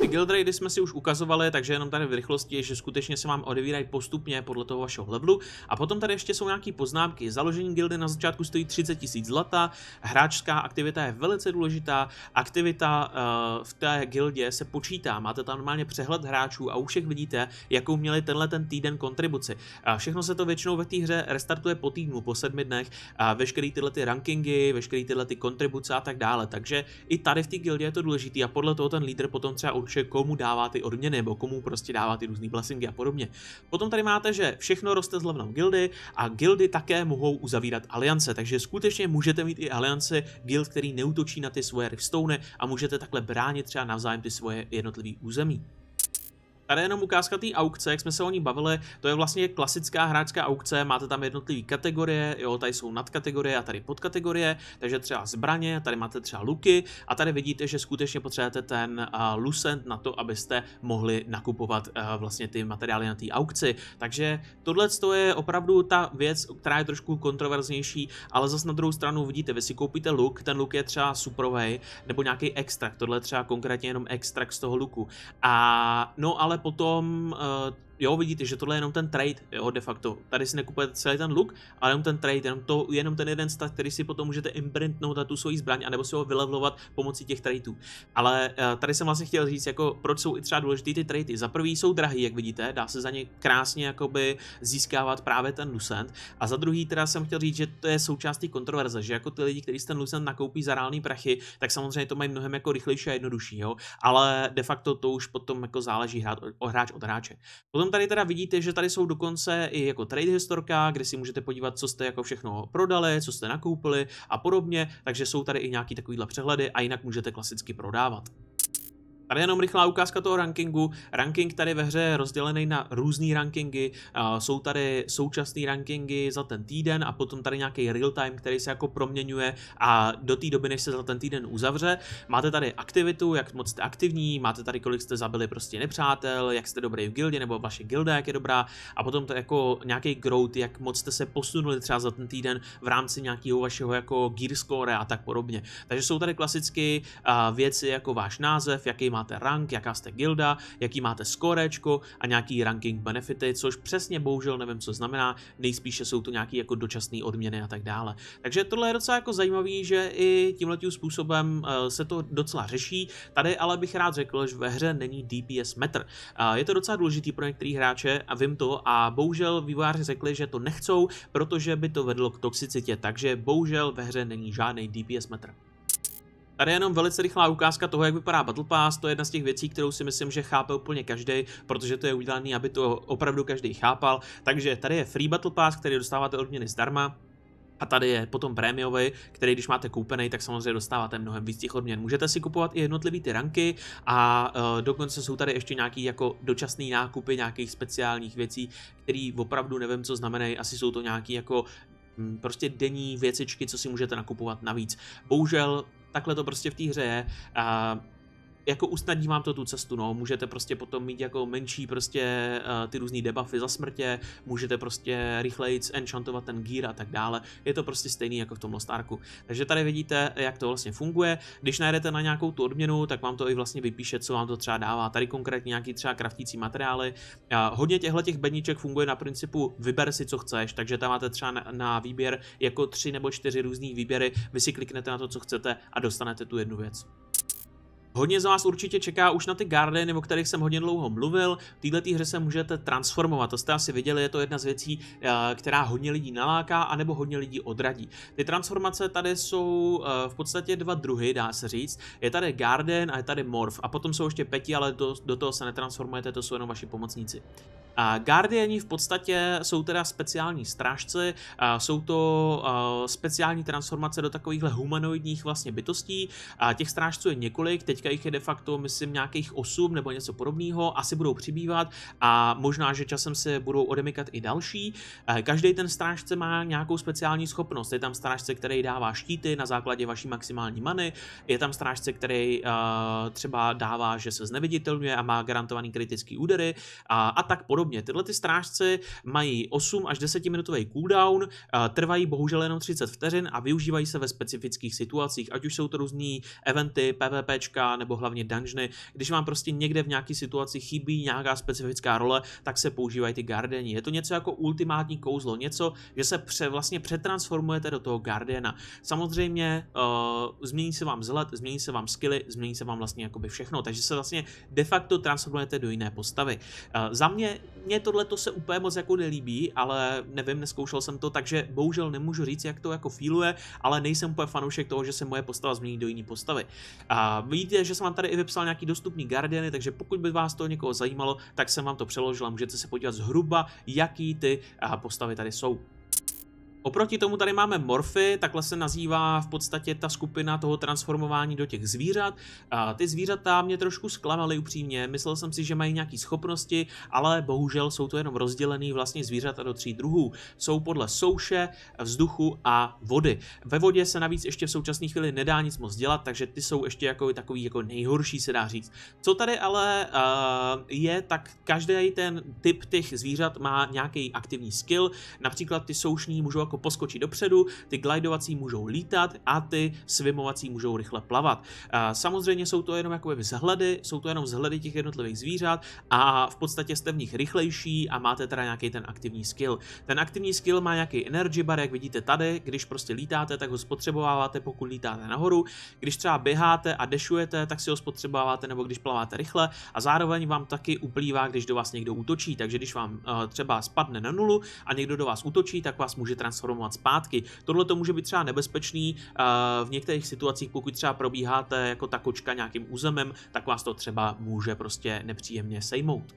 Ty guildraidy jsme si už ukazovali, takže jenom tady v rychlosti, že skutečně se vám odevírají postupně podle toho vašeho levelu. A potom tady ještě jsou nějaké poznámky. Založení guildy na začátku stojí 30 tisíc zlata, hráčská aktivita je velice důležitá, aktivita uh, v té guildě se počítá, máte tam normálně přehled hráčů a u všech vidíte, jakou měli tenhle ten týden kontribuci. A eh, všechno se to většinou ve té hře restartuje po týdnu, po sedmi dnech, a eh, veškeré tyhle ty rankingy, veškeré tyhle ty kontribuce a tak dále. Takže i tady v té guildě je to důležité a podle toho ten lídr potom třeba že komu dává ty odměny nebo komu prostě dává ty různé blessingy a podobně. Potom tady máte, že všechno roste z levnou gildy a gildy také mohou uzavírat aliance, takže skutečně můžete mít i aliance guild, který neutočí na ty svoje rivstone a můžete takhle bránit třeba navzájem ty svoje jednotlivé území. Tady jenom ukázka té aukce, jak jsme se o ní bavili, to je vlastně klasická hráčská aukce, máte tam jednotlivé kategorie, jo, tady jsou nadkategorie a tady podkategorie, takže třeba zbraně, tady máte třeba luky a tady vidíte, že skutečně potřebujete ten uh, lucent na to, abyste mohli nakupovat uh, vlastně ty materiály na té aukci. Takže tohle je opravdu ta věc, která je trošku kontroverznější, ale zase na druhou stranu vidíte, vy si koupíte luk, ten luk je třeba suprovej nebo nějaký extrakt, tohle třeba konkrétně jenom extrakt z toho luku. A no ale potom eh, jo, vidíte, že tohle je jenom ten trade, jo, de facto. Tady si nekupujete celý ten look, ale jenom ten trade, jenom, to, jenom ten jeden stat, který si potom můžete imprintnout na tu svoji zbraň, anebo si ho vylevlovat pomocí těch tradeů. Ale eh, tady jsem vlastně chtěl říct, jako proč jsou i třeba důležité ty trady. Za prvý jsou drahý, jak vidíte, dá se za ně krásně jakoby získávat právě ten lucent. A za druhý teda jsem chtěl říct, že to je součástí kontroverze, že jako ty lidi, kteří ten lucent nakoupí za reální prachy, tak samozřejmě to mají mnohem jako rychlejší a jednodušší, jo? ale de facto to už potom jako záleží hrát, o hráč od hráče. Potom tady teda vidíte, že tady jsou dokonce i jako trade historka, kde si můžete podívat, co jste jako všechno prodali, co jste nakoupili a podobně, takže jsou tady i nějaký takovýhle přehledy a jinak můžete klasicky prodávat. Tady jenom rychlá ukázka toho rankingu. Ranking tady ve hře je rozdělený na různé rankingy. Jsou tady současné rankingy za ten týden a potom tady nějaký real time, který se jako proměňuje a do té doby, než se za ten týden uzavře. Máte tady aktivitu, jak moc jste aktivní, máte tady kolik jste zabili prostě nepřátel, jak jste dobrý v gildě nebo vaše gilda, jak je dobrá a potom to jako nějaký growth, jak moc jste se posunuli třeba za ten týden v rámci nějakého vašeho jako gear score a tak podobně. Takže jsou tady klasicky věci jako váš název, jaký má máte rank, jaká jste gilda, jaký máte skorečko a nějaký ranking benefity, což přesně bohužel nevím, co znamená, nejspíše jsou to nějaké jako dočasné odměny a tak dále. Takže tohle je docela jako zajímavý, že i tímhletím způsobem eh, se to docela řeší. Tady ale bych rád řekl, že ve hře není DPS metr. Eh, je to docela důležitý pro některé hráče a vím to a bohužel vývojáři řekli, že to nechcou, protože by to vedlo k toxicitě, takže bohužel ve hře není žádný DPS metr. Tady je jenom velice rychlá ukázka toho, jak vypadá Battle Pass. To je jedna z těch věcí, kterou si myslím, že chápe úplně každý, protože to je udělané, aby to opravdu každý chápal. Takže tady je Free Battle Pass, který dostáváte odměny zdarma. A tady je potom prémiový, který když máte koupený, tak samozřejmě dostáváte mnohem víc těch odměn. Můžete si kupovat i jednotlivý ty ranky a e, dokonce jsou tady ještě nějaký jako dočasný nákupy nějakých speciálních věcí, které opravdu nevím, co znamenají. Asi jsou to nějaký jako hm, prostě denní věcičky, co si můžete nakupovat navíc. Bohužel takhle to prostě v té hře je. A jako usnadní vám to tu cestu, no, můžete prostě potom mít jako menší prostě uh, ty různé debuffy za smrtě, můžete prostě rychleji enchantovat ten gear a tak dále, je to prostě stejný jako v tom Lost Arku. Takže tady vidíte, jak to vlastně funguje, když najdete na nějakou tu odměnu, tak vám to i vlastně vypíše, co vám to třeba dává, tady konkrétně nějaký třeba kraftící materiály, uh, hodně těchto těch bedniček funguje na principu vyber si, co chceš, takže tam máte třeba na, na výběr jako tři nebo čtyři různé výběry, vy si kliknete na to, co chcete a dostanete tu jednu věc. Hodně z vás určitě čeká už na ty gardeny, o kterých jsem hodně dlouho mluvil. V této hře se můžete transformovat, to jste asi viděli, je to jedna z věcí, eh, která hodně lidí naláká, anebo hodně lidí odradí. Ty transformace tady jsou eh, v podstatě dva druhy, dá se říct. Je tady garden a je tady morf. A potom jsou ještě peti, ale do, do toho se netransformujete, to jsou jenom vaši pomocníci. Guardiani v podstatě jsou teda speciální strážci, jsou to speciální transformace do takovýchhle humanoidních vlastně bytostí. Těch strážců je několik, teďka jich je de facto, myslím, nějakých 8 nebo něco podobného, asi budou přibývat a možná, že časem se budou odemykat i další. Každý ten strážce má nějakou speciální schopnost. Je tam strážce, který dává štíty na základě vaší maximální many, je tam strážce, který třeba dává, že se zneviditelňuje a má garantovaný kritický údery a, a tak podobně podobně. Tyhle ty strážci mají 8 až 10 minutový cooldown, trvají bohužel jenom 30 vteřin a využívají se ve specifických situacích, ať už jsou to různé eventy, PvPčka nebo hlavně dungeony. Když vám prostě někde v nějaké situaci chybí nějaká specifická role, tak se používají ty gardeni. Je to něco jako ultimátní kouzlo, něco, že se pře, vlastně přetransformujete do toho gardena. Samozřejmě uh, změní se vám vzhled, změní se vám skilly, změní se vám vlastně jakoby všechno, takže se vlastně de facto transformujete do jiné postavy. Uh, za mě mně tohle to se úplně moc jako nelíbí, ale nevím, neskoušel jsem to, takže bohužel nemůžu říct, jak to jako fíluje, ale nejsem úplně fanoušek toho, že se moje postava změní do jiné postavy. A vidíte, že jsem vám tady i vypsal nějaký dostupný Guardiany, takže pokud by vás to někoho zajímalo, tak jsem vám to přeložil a můžete se podívat zhruba, jaký ty postavy tady jsou. Oproti tomu tady máme morfy, takhle se nazývá v podstatě ta skupina toho transformování do těch zvířat. A ty zvířata mě trošku zklamaly upřímně, myslel jsem si, že mají nějaké schopnosti, ale bohužel jsou to jenom rozdělený vlastně zvířata do tří druhů. Jsou podle souše, vzduchu a vody. Ve vodě se navíc ještě v současné chvíli nedá nic moc dělat, takže ty jsou ještě jako takový jako nejhorší, se dá říct. Co tady ale uh, je, tak každý ten typ těch zvířat má nějaký aktivní skill, například ty soušní můžou jako poskočí dopředu, ty glidovací můžou lítat a ty svimovací můžou rychle plavat. Samozřejmě jsou to jenom jakoby vzhledy, jsou to jenom vzhledy těch jednotlivých zvířat a v podstatě jste v nich rychlejší a máte teda nějaký ten aktivní skill. Ten aktivní skill má nějaký energy bar, jak vidíte tady, když prostě lítáte, tak ho spotřebováváte, pokud lítáte nahoru. Když třeba běháte a dešujete, tak si ho spotřebováváte, nebo když plaváte rychle a zároveň vám taky uplývá, když do vás někdo útočí. Takže když vám eh, třeba spadne na nulu a někdo do vás útočí, tak vás může transformovat zpátky. Tohle to může být třeba nebezpečný eh, v některých situacích, pokud třeba probíháte jako ta kočka nějakým územem, tak vás to třeba může prostě nepříjemně sejmout.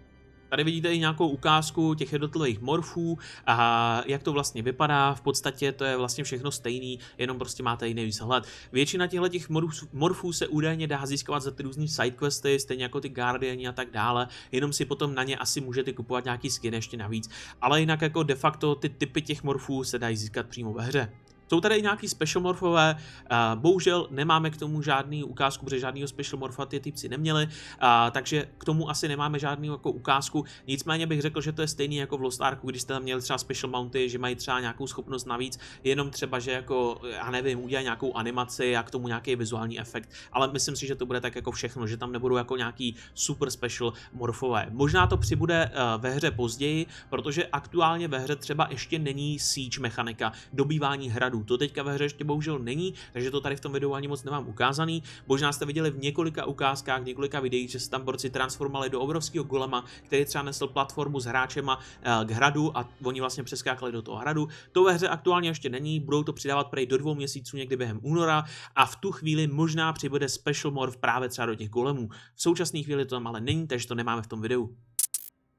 Tady vidíte i nějakou ukázku těch jednotlivých morfů a jak to vlastně vypadá. V podstatě to je vlastně všechno stejný, jenom prostě máte jiný vzhled. Většina těchto těch morfů se údajně dá získávat za ty různé sidequesty, stejně jako ty Guardiani a tak dále, jenom si potom na ně asi můžete kupovat nějaký skin ještě navíc. Ale jinak jako de facto ty typy těch morfů se dají získat přímo ve hře. Jsou tady nějaký morfové eh, bohužel nemáme k tomu žádný ukázku, protože žádného morfa ty typci neměli, eh, takže k tomu asi nemáme žádný jako ukázku, nicméně bych řekl, že to je stejný jako v Lost Arku, když jste tam měli třeba special mounty, že mají třeba nějakou schopnost navíc, jenom třeba, že jako, já nevím, udělají nějakou animaci a k tomu nějaký vizuální efekt, ale myslím si, že to bude tak jako všechno, že tam nebudou jako nějaký super special morfové. Možná to přibude eh, ve hře později, protože aktuálně ve hře třeba ještě není siege mechanika, dobývání hradu nákladů. To teďka ve hře ještě bohužel není, takže to tady v tom videu ani moc nemám ukázaný. Možná jste viděli v několika ukázkách, v několika videích, že se tam borci transformovali do obrovského golema, který třeba nesl platformu s hráčema eh, k hradu a oni vlastně přeskákali do toho hradu. To ve hře aktuálně ještě není, budou to přidávat prej do dvou měsíců někdy během února a v tu chvíli možná přibude special morph právě třeba do těch golemů. V současné chvíli to tam ale není, takže to nemáme v tom videu.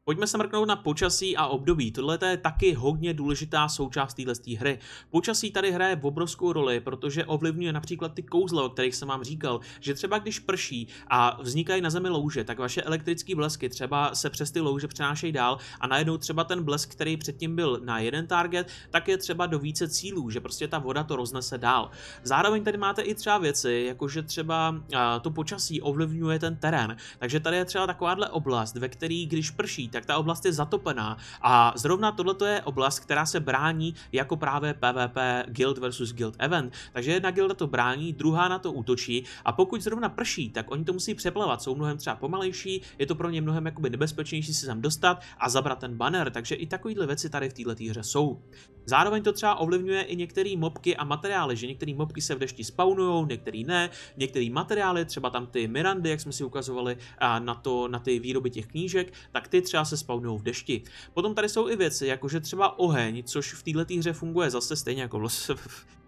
Pojďme se mrknout na počasí a období. Tohle je taky hodně důležitá součást téhle hry. Počasí tady hraje v obrovskou roli, protože ovlivňuje například ty kouzla, o kterých jsem vám říkal, že třeba když prší a vznikají na zemi louže, tak vaše elektrické blesky třeba se přes ty louže přenášejí dál a najednou třeba ten blesk, který předtím byl na jeden target, tak je třeba do více cílů, že prostě ta voda to roznese dál. Zároveň tady máte i třeba věci, jakože třeba to počasí ovlivňuje ten terén. Takže tady je třeba takováhle oblast, ve který když prší, tak ta oblast je zatopená. A zrovna tohle je oblast, která se brání jako právě PvP guild versus guild event. Takže jedna guilda to brání, druhá na to útočí a pokud zrovna prší, tak oni to musí přeplavat, jsou mnohem třeba pomalejší, je to pro ně mnohem jakoby nebezpečnější si tam dostat a zabrat ten banner, takže i takovýhle věci tady v této hře jsou. Zároveň to třeba ovlivňuje i některé mobky a materiály, že některé mobky se v dešti spawnují, některé ne, některé materiály, třeba tam ty Mirandy, jak jsme si ukazovali na, to, na ty výroby těch knížek, tak ty třeba se spawnují v dešti. Potom tady jsou i věci, jakože třeba oheň, což v této hře funguje zase stejně jako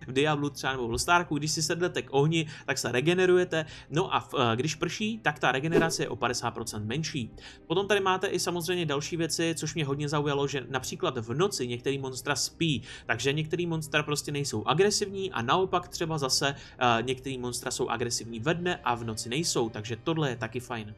v Diablu třeba nebo v Lostarku, když si sedlete k ohni, tak se regenerujete, no a v, eh, když prší, tak ta regenerace je o 50% menší. Potom tady máte i samozřejmě další věci, což mě hodně zaujalo, že například v noci některý monstra spí, takže některý monstra prostě nejsou agresivní a naopak třeba zase eh, některý monstra jsou agresivní ve dne a v noci nejsou, takže tohle je taky fajn.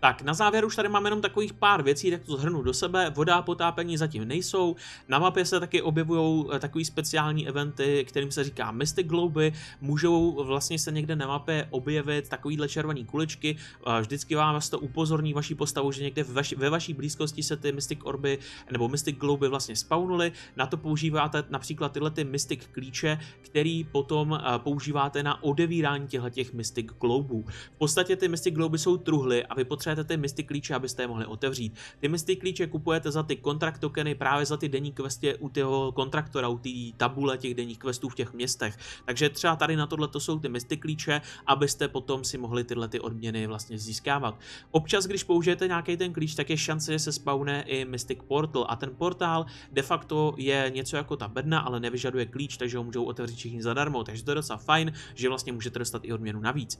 Tak, na závěr už tady máme jenom takových pár věcí, tak to zhrnu do sebe. Voda a potápení zatím nejsou. Na mapě se taky objevují eh, takové speciální eventy, kterým se říká Mystic Globy. Můžou vlastně se někde na mapě objevit takovýhle červený kuličky. Eh, vždycky vám to upozorní vaší postavu, že někde ve vaší blízkosti se ty Mystic Orby nebo Mystic Globy vlastně spawnuly. Na to používáte například tyhle ty Mystic klíče, který potom eh, používáte na odevírání těchto Mystic Globů. V podstatě ty Mystic Globy jsou truhly a vy potřebujete potřebujete ty misty klíče, abyste je mohli otevřít. Ty misty klíče kupujete za ty kontrakt tokeny, právě za ty denní questě u toho kontraktora, u té tabule těch denních questů v těch městech. Takže třeba tady na tohle to jsou ty misty klíče, abyste potom si mohli tyhle ty odměny vlastně získávat. Občas, když použijete nějaký ten klíč, tak je šance, že se spawne i Mystic Portal a ten portál de facto je něco jako ta bedna, ale nevyžaduje klíč, takže ho můžou otevřít všichni zadarmo, takže to je docela fajn, že vlastně můžete dostat i odměnu navíc.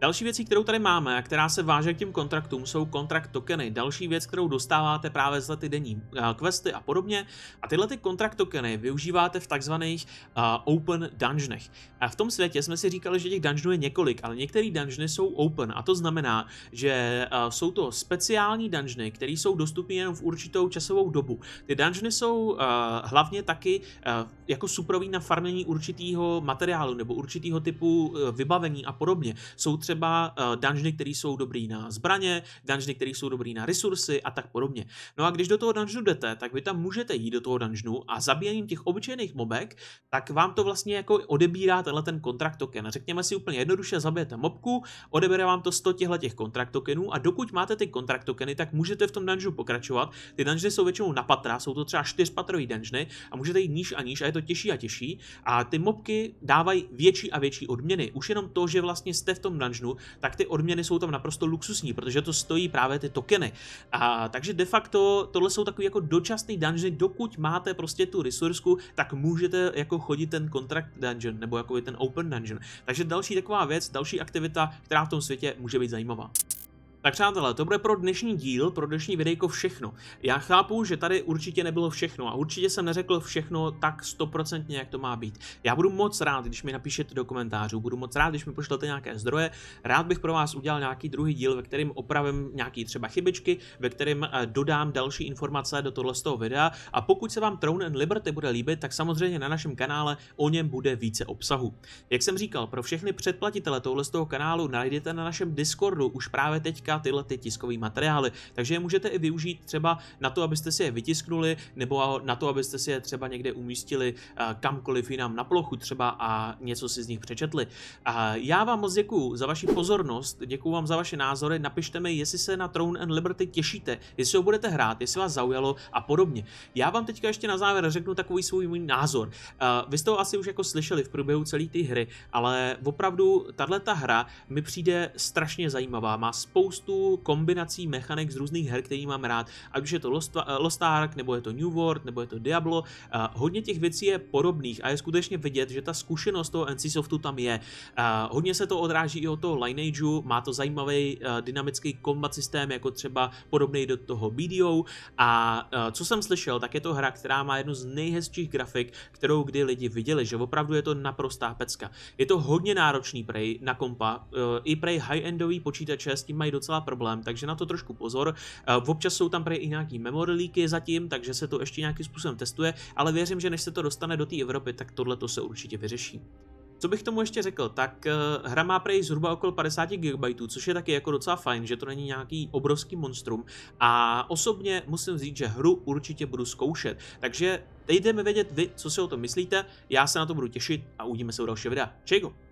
Další věcí, kterou tady máme a která se váže k těm kontraktům, jsou kontrakt tokeny. Další věc, kterou dostáváte právě z lety denní eh, questy a podobně. A tyhle ty kontrakt tokeny využíváte v takzvaných uh, open dungeonech. A v tom světě jsme si říkali, že těch dungeonů je několik, ale některé dungeony jsou open a to znamená, že uh, jsou to speciální dungeony, které jsou dostupné jenom v určitou časovou dobu. Ty dungeony jsou uh, hlavně taky uh, jako suprový na farmení určitého materiálu nebo určitého typu uh, vybavení a podobně. Jsou třeba eh, dungeony, které jsou dobrý na zbraně, dungeony, které jsou dobrý na resursy a tak podobně. No a když do toho dungeonu jdete, tak vy tam můžete jít do toho dungeonu a zabíjením těch obyčejných mobek, tak vám to vlastně jako odebírá tenhle ten kontrakt token. Řekněme si úplně jednoduše, zabijete mobku, odebere vám to 100 těchto těch kontrakt tokenů a dokud máte ty kontrakt tokeny, tak můžete v tom dungeonu pokračovat. Ty dungeony jsou většinou na patra, jsou to třeba čtyřpatrový dungeony a můžete jít níž a níž a je to těžší a těžší a ty mobky dávají větší a větší odměny. Už jenom to, že vlastně jste v tom dungeonu dungeonu, tak ty odměny jsou tam naprosto luxusní, protože to stojí právě ty tokeny. A, takže de facto tohle jsou takový jako dočasný dungeon, dokud máte prostě tu resursku, tak můžete jako chodit ten contract dungeon, nebo jako ten open dungeon. Takže další taková věc, další aktivita, která v tom světě může být zajímavá. Tak přátelé, to bude pro dnešní díl, pro dnešní videjko všechno. Já chápu, že tady určitě nebylo všechno a určitě jsem neřekl všechno tak stoprocentně, jak to má být. Já budu moc rád, když mi napíšete do komentářů, budu moc rád, když mi pošlete nějaké zdroje. Rád bych pro vás udělal nějaký druhý díl, ve kterém opravím nějaké třeba chybičky, ve kterém eh, dodám další informace do tohle z toho videa a pokud se vám Throne and Liberty bude líbit, tak samozřejmě na našem kanále o něm bude více obsahu. Jak jsem říkal, pro všechny předplatitele tohle z toho kanálu najdete na našem Discordu už právě teďka videa, tyhle ty tiskové materiály, takže je můžete i využít třeba na to, abyste si je vytisknuli, nebo na to, abyste si je třeba někde umístili eh, kamkoliv jinam na plochu třeba a něco si z nich přečetli. Eh, já vám moc děkuju za vaši pozornost, děkuju vám za vaše názory, napište mi, jestli se na Throne and Liberty těšíte, jestli ho budete hrát, jestli vás zaujalo a podobně. Já vám teďka ještě na závěr řeknu takový svůj můj názor. Eh, vy jste ho asi už jako slyšeli v průběhu celé té hry, ale opravdu tahle ta hra mi přijde strašně zajímavá, má spoustu spoustu kombinací mechanik z různých her, který mám rád, ať už je to Lost, eh, Lost Ark, nebo je to New World, nebo je to Diablo. Eh, hodně těch věcí je podobných a je skutečně vidět, že ta zkušenost toho NC Softu tam je. Eh, hodně se to odráží i od toho Lineageu, má to zajímavý dynamický kombat systém, jako třeba podobný do toho BDO. A co jsem slyšel, tak je to hra, která má jednu z nejhezčích grafik, kterou kdy lidi viděli, že opravdu je to naprostá pecka. Je to hodně náročný prej na kompa, i prej high-endový počítače s tím mají docela docela problém, takže na to trošku pozor. Eh, občas jsou tam prý i nějaký memory leaky zatím, takže se to ještě nějakým způsobem testuje, ale věřím, že než se to dostane do té Evropy, tak tohle to se určitě vyřeší. Co bych tomu ještě řekl, tak eh, hra má prej zhruba okolo 50 GB, což je taky jako docela fajn, že to není nějaký obrovský monstrum a osobně musím říct, že hru určitě budu zkoušet, takže dejte mi vědět vy, co si o tom myslíte, já se na to budu těšit a uvidíme se u dalšího videa. Čejko!